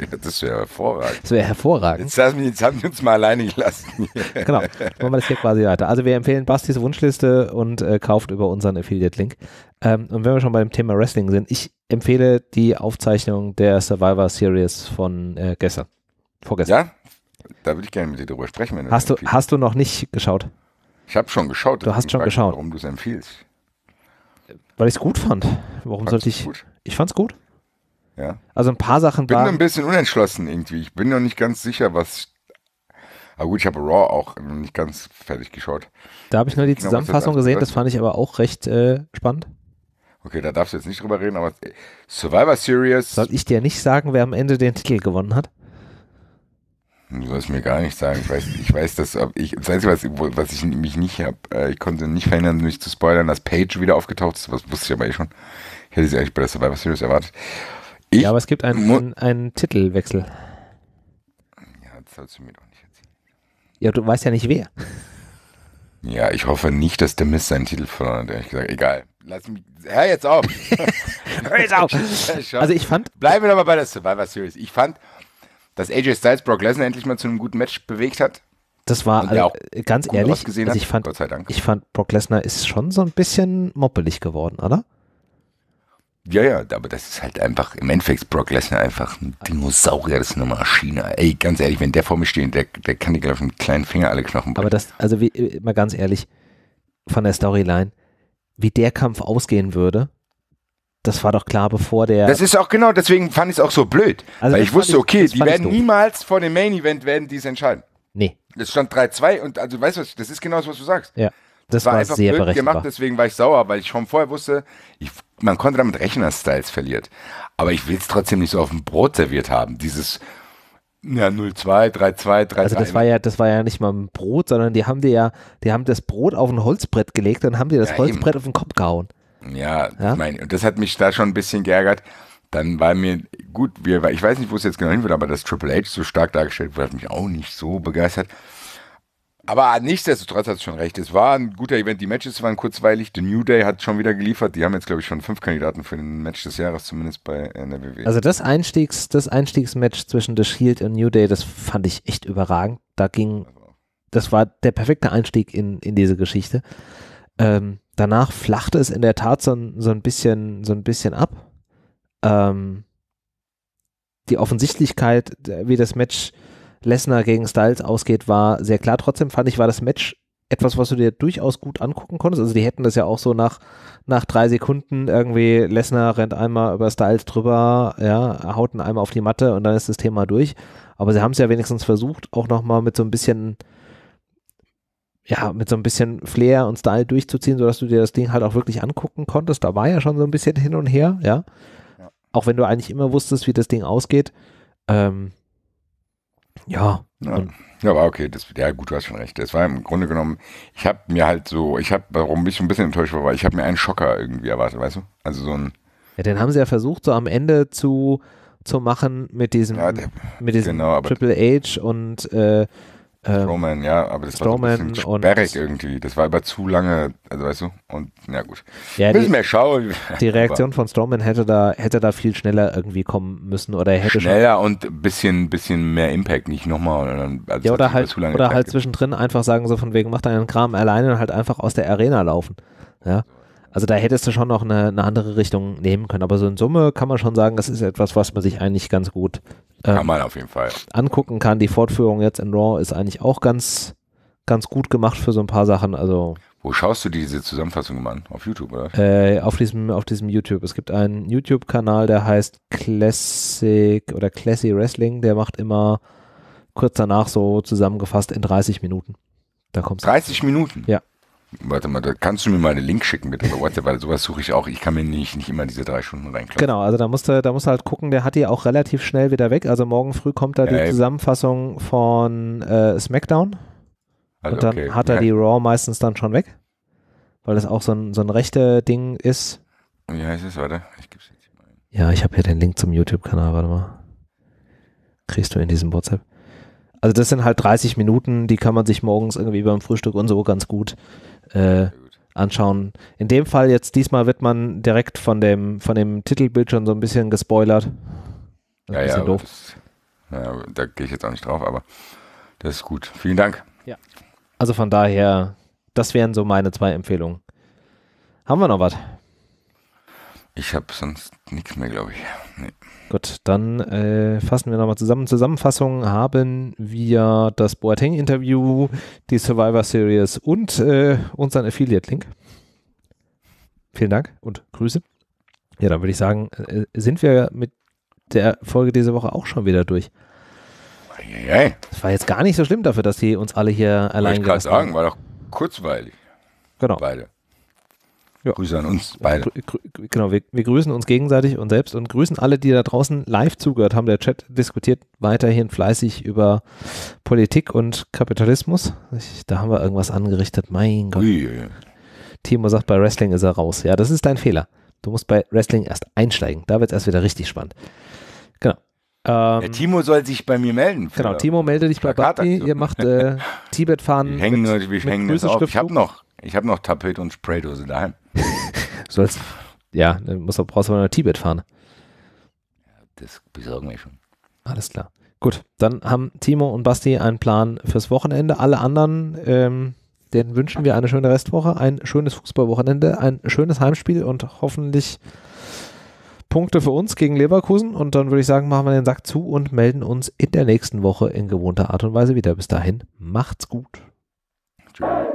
Ja, das wäre hervorragend. Das wäre hervorragend. Jetzt, lassen jetzt haben wir uns mal alleine gelassen. genau, dann machen wir das hier quasi weiter. Also wir empfehlen Bastis Wunschliste und äh, kauft über unseren Affiliate-Link. Ähm, und wenn wir schon beim Thema Wrestling sind, ich empfehle die Aufzeichnung der Survivor Series von äh, gestern. Vorgestern. Ja, da würde ich gerne mit dir drüber sprechen. hast, du, hast du noch nicht geschaut? Ich habe schon geschaut. Du hast schon geschaut. Warum du es empfiehlst. Weil ich es gut fand. Warum Fand's sollte ich. Gut? Ich fand es gut. Ja. Also ein paar Sachen. Ich bin ein bisschen unentschlossen irgendwie. Ich bin noch nicht ganz sicher, was. Aber ah gut, ich habe Raw auch noch nicht ganz fertig geschaut. Da habe ich nur die genau, Zusammenfassung gesehen, das fand ich aber auch recht äh, spannend. Okay, da darfst du jetzt nicht drüber reden, aber äh, Survivor Series. Soll ich dir nicht sagen, wer am Ende den Titel gewonnen hat? Du sollst mir gar nicht sagen. Ich weiß, ich weiß dass ich, das Einzige, was, was ich mich nicht habe, äh, ich konnte nicht verhindern, mich zu spoilern, dass Page wieder aufgetaucht ist. Was wusste ich aber eh schon. Ich hätte sie eigentlich bei der Survivor Series erwartet. Ich ja, aber es gibt einen, einen, einen Titelwechsel. Ja, das sollst du mir doch nicht erzählen. Ja, du weißt ja nicht wer. Ja, ich hoffe nicht, dass der Mist seinen Titel verloren hat, ehrlich gesagt. Egal. Lass mich. Hör jetzt auf! Hör jetzt auf! also ich fand. Bleiben wir nochmal bei der Survivor Series. Ich fand, dass AJ Styles Brock Lesnar endlich mal zu einem guten Match bewegt hat. Das war also, ganz ehrlich, also ich, fand, ich fand, Brock Lesnar ist schon so ein bisschen moppelig geworden, oder? Ja, ja, aber das ist halt einfach, im Endeffekt Brock Lesnar einfach ein Dinosaurier, das ist eine Maschine. Ey, ganz ehrlich, wenn der vor mir steht, der, der kann dir, glaube ich, mit kleinen Finger alle Knochen brechen. Aber das, also wie, äh, mal ganz ehrlich, von der Storyline, wie der Kampf ausgehen würde, das war doch klar, bevor der. Das ist auch genau, deswegen fand ich es auch so blöd. Also weil ich wusste, ich, okay, die werden niemals vor dem Main Event werden die es entscheiden. Nee. Das stand 3-2 und also weißt du was, das ist genau das, was du sagst. Ja. Das war, war einfach sehr blöd gemacht, deswegen war ich sauer, weil ich schon vorher wusste, ich, man konnte damit rechnen, dass Styles verliert. Aber ich will es trotzdem nicht so auf dem Brot serviert haben. Dieses ja, 0-2, 3-2, 3-2. Also das war ja, das war ja nicht mal ein Brot, sondern die haben dir ja, die haben das Brot auf ein Holzbrett gelegt und haben dir das ja, Holzbrett eben. auf den Kopf gehauen. Ja, ja? ich meine, das hat mich da schon ein bisschen geärgert. Dann war mir, gut, wir, ich weiß nicht, wo es jetzt genau hin wird, aber dass Triple H so stark dargestellt wurde, hat mich auch nicht so begeistert. Aber nichtsdestotrotz hat es schon recht. Es war ein guter Event. Die Matches waren kurzweilig. The New Day hat schon wieder geliefert. Die haben jetzt, glaube ich, schon fünf Kandidaten für den Match des Jahres, zumindest bei äh, NWW. Also das, Einstiegs, das Einstiegsmatch zwischen The Shield und New Day, das fand ich echt überragend. Da ging, also. das war der perfekte Einstieg in, in diese Geschichte. Ähm, danach flachte es in der Tat so, so, ein, bisschen, so ein bisschen ab. Ähm, die Offensichtlichkeit, wie das Match Lesnar gegen Styles ausgeht, war sehr klar. Trotzdem fand ich, war das Match etwas, was du dir durchaus gut angucken konntest. Also die hätten das ja auch so nach, nach drei Sekunden irgendwie, Lesnar rennt einmal über Styles drüber, ja, haut einen einmal auf die Matte und dann ist das Thema durch. Aber sie haben es ja wenigstens versucht, auch nochmal mit so ein bisschen ja, mit so ein bisschen Flair und Style durchzuziehen, sodass du dir das Ding halt auch wirklich angucken konntest. Da war ja schon so ein bisschen hin und her, ja. ja. Auch wenn du eigentlich immer wusstest, wie das Ding ausgeht. Ähm, ja. Ja. ja, aber okay, das, ja gut, du hast schon recht. Das war im Grunde genommen, ich habe mir halt so, ich habe, warum ich so ein bisschen enttäuscht war, weil ich habe mir einen Schocker irgendwie erwartet, weißt du? Also so ein. Ja, den haben sie ja versucht, so am Ende zu, zu machen mit diesem, ja, der, mit diesem genau, Triple H und äh, ähm, Strowman, ja, aber das Strowman war so ein bisschen sperrig irgendwie. Das war aber zu lange, also weißt du, und na gut. Ja, müssen wir schauen. Die Reaktion von Strowman hätte da, hätte da viel schneller irgendwie kommen müssen oder hätte Schneller schon, und ein bisschen, bisschen mehr Impact, nicht nochmal. Also ja, oder halt, oder halt zwischendrin einfach sagen so von wegen, mach deinen Kram alleine und halt einfach aus der Arena laufen. Ja. Also da hättest du schon noch eine, eine, andere Richtung nehmen können. Aber so in Summe kann man schon sagen, das ist etwas, was man sich eigentlich ganz gut äh, kann man auf jeden Fall. angucken kann. Die Fortführung jetzt in Raw ist eigentlich auch ganz, ganz gut gemacht für so ein paar Sachen. Also wo schaust du diese Zusammenfassung an? Auf YouTube, oder? Äh, auf, diesem, auf diesem YouTube. Es gibt einen YouTube-Kanal, der heißt Classic oder Classy Wrestling. Der macht immer kurz danach so zusammengefasst in 30 Minuten. Da kommst 30 Minuten? Ja. Warte mal, da kannst du mir mal einen Link schicken bitte bei WhatsApp, weil sowas suche ich auch. Ich kann mir nicht, nicht immer diese drei Stunden reinkloppen. Genau, also da musst du, da musst du halt gucken, der hat die auch relativ schnell wieder weg. Also morgen früh kommt da die äh, Zusammenfassung von äh, SmackDown. Also und dann okay. hat er die Raw meistens dann schon weg. Weil das auch so ein, so ein rechte Ding ist. Wie heißt es, warte. Ich geb's jetzt mal. Ja, ich habe hier den Link zum YouTube-Kanal, warte mal. Kriegst du in diesem WhatsApp? Also das sind halt 30 Minuten, die kann man sich morgens irgendwie beim Frühstück und so ganz gut äh, anschauen. In dem Fall jetzt diesmal wird man direkt von dem von dem Titelbild schon so ein bisschen gespoilert. Das ja, ist ja, doof. Das, naja, da gehe ich jetzt auch nicht drauf, aber das ist gut. Vielen Dank. Ja. Also von daher, das wären so meine zwei Empfehlungen. Haben wir noch was? Ich habe sonst nichts mehr, glaube ich. Nee. Gut, dann äh, fassen wir nochmal zusammen. Zusammenfassung haben wir das Boateng-Interview, die Survivor Series und äh, unseren Affiliate-Link. Vielen Dank und Grüße. Ja, dann würde ich sagen, äh, sind wir mit der Folge diese Woche auch schon wieder durch. Das war jetzt gar nicht so schlimm dafür, dass sie uns alle hier allein gelassen haben. Ich kann sagen, war doch kurzweilig. Genau. Beide. Ja. Grüße an uns beide. Genau, wir, wir, grüßen uns gegenseitig und selbst und grüßen alle, die da draußen live zugehört haben. Der Chat diskutiert weiterhin fleißig über Politik und Kapitalismus. Ich, da haben wir irgendwas angerichtet. Mein Gott. Ui, ui. Timo sagt, bei Wrestling ist er raus. Ja, das ist dein Fehler. Du musst bei Wrestling erst einsteigen. Da wird es erst wieder richtig spannend. Genau. Ähm, Der Timo soll sich bei mir melden. Genau, Timo melde dich bei Bagdi. Ihr macht äh, Tibet-Fahren. Wir hängen, mit, das auf. Ich habe noch ich habe noch Tapet und Spraydose daheim. Sollst, ja, dann musst brauchst du aber nach Tibet fahren. Ja, das besorgen wir schon. Alles klar. Gut, dann haben Timo und Basti einen Plan fürs Wochenende. Alle anderen, ähm, denen wünschen wir eine schöne Restwoche, ein schönes Fußballwochenende, ein schönes Heimspiel und hoffentlich Punkte für uns gegen Leverkusen. Und dann würde ich sagen, machen wir den Sack zu und melden uns in der nächsten Woche in gewohnter Art und Weise wieder. Bis dahin, macht's gut. Tschüss.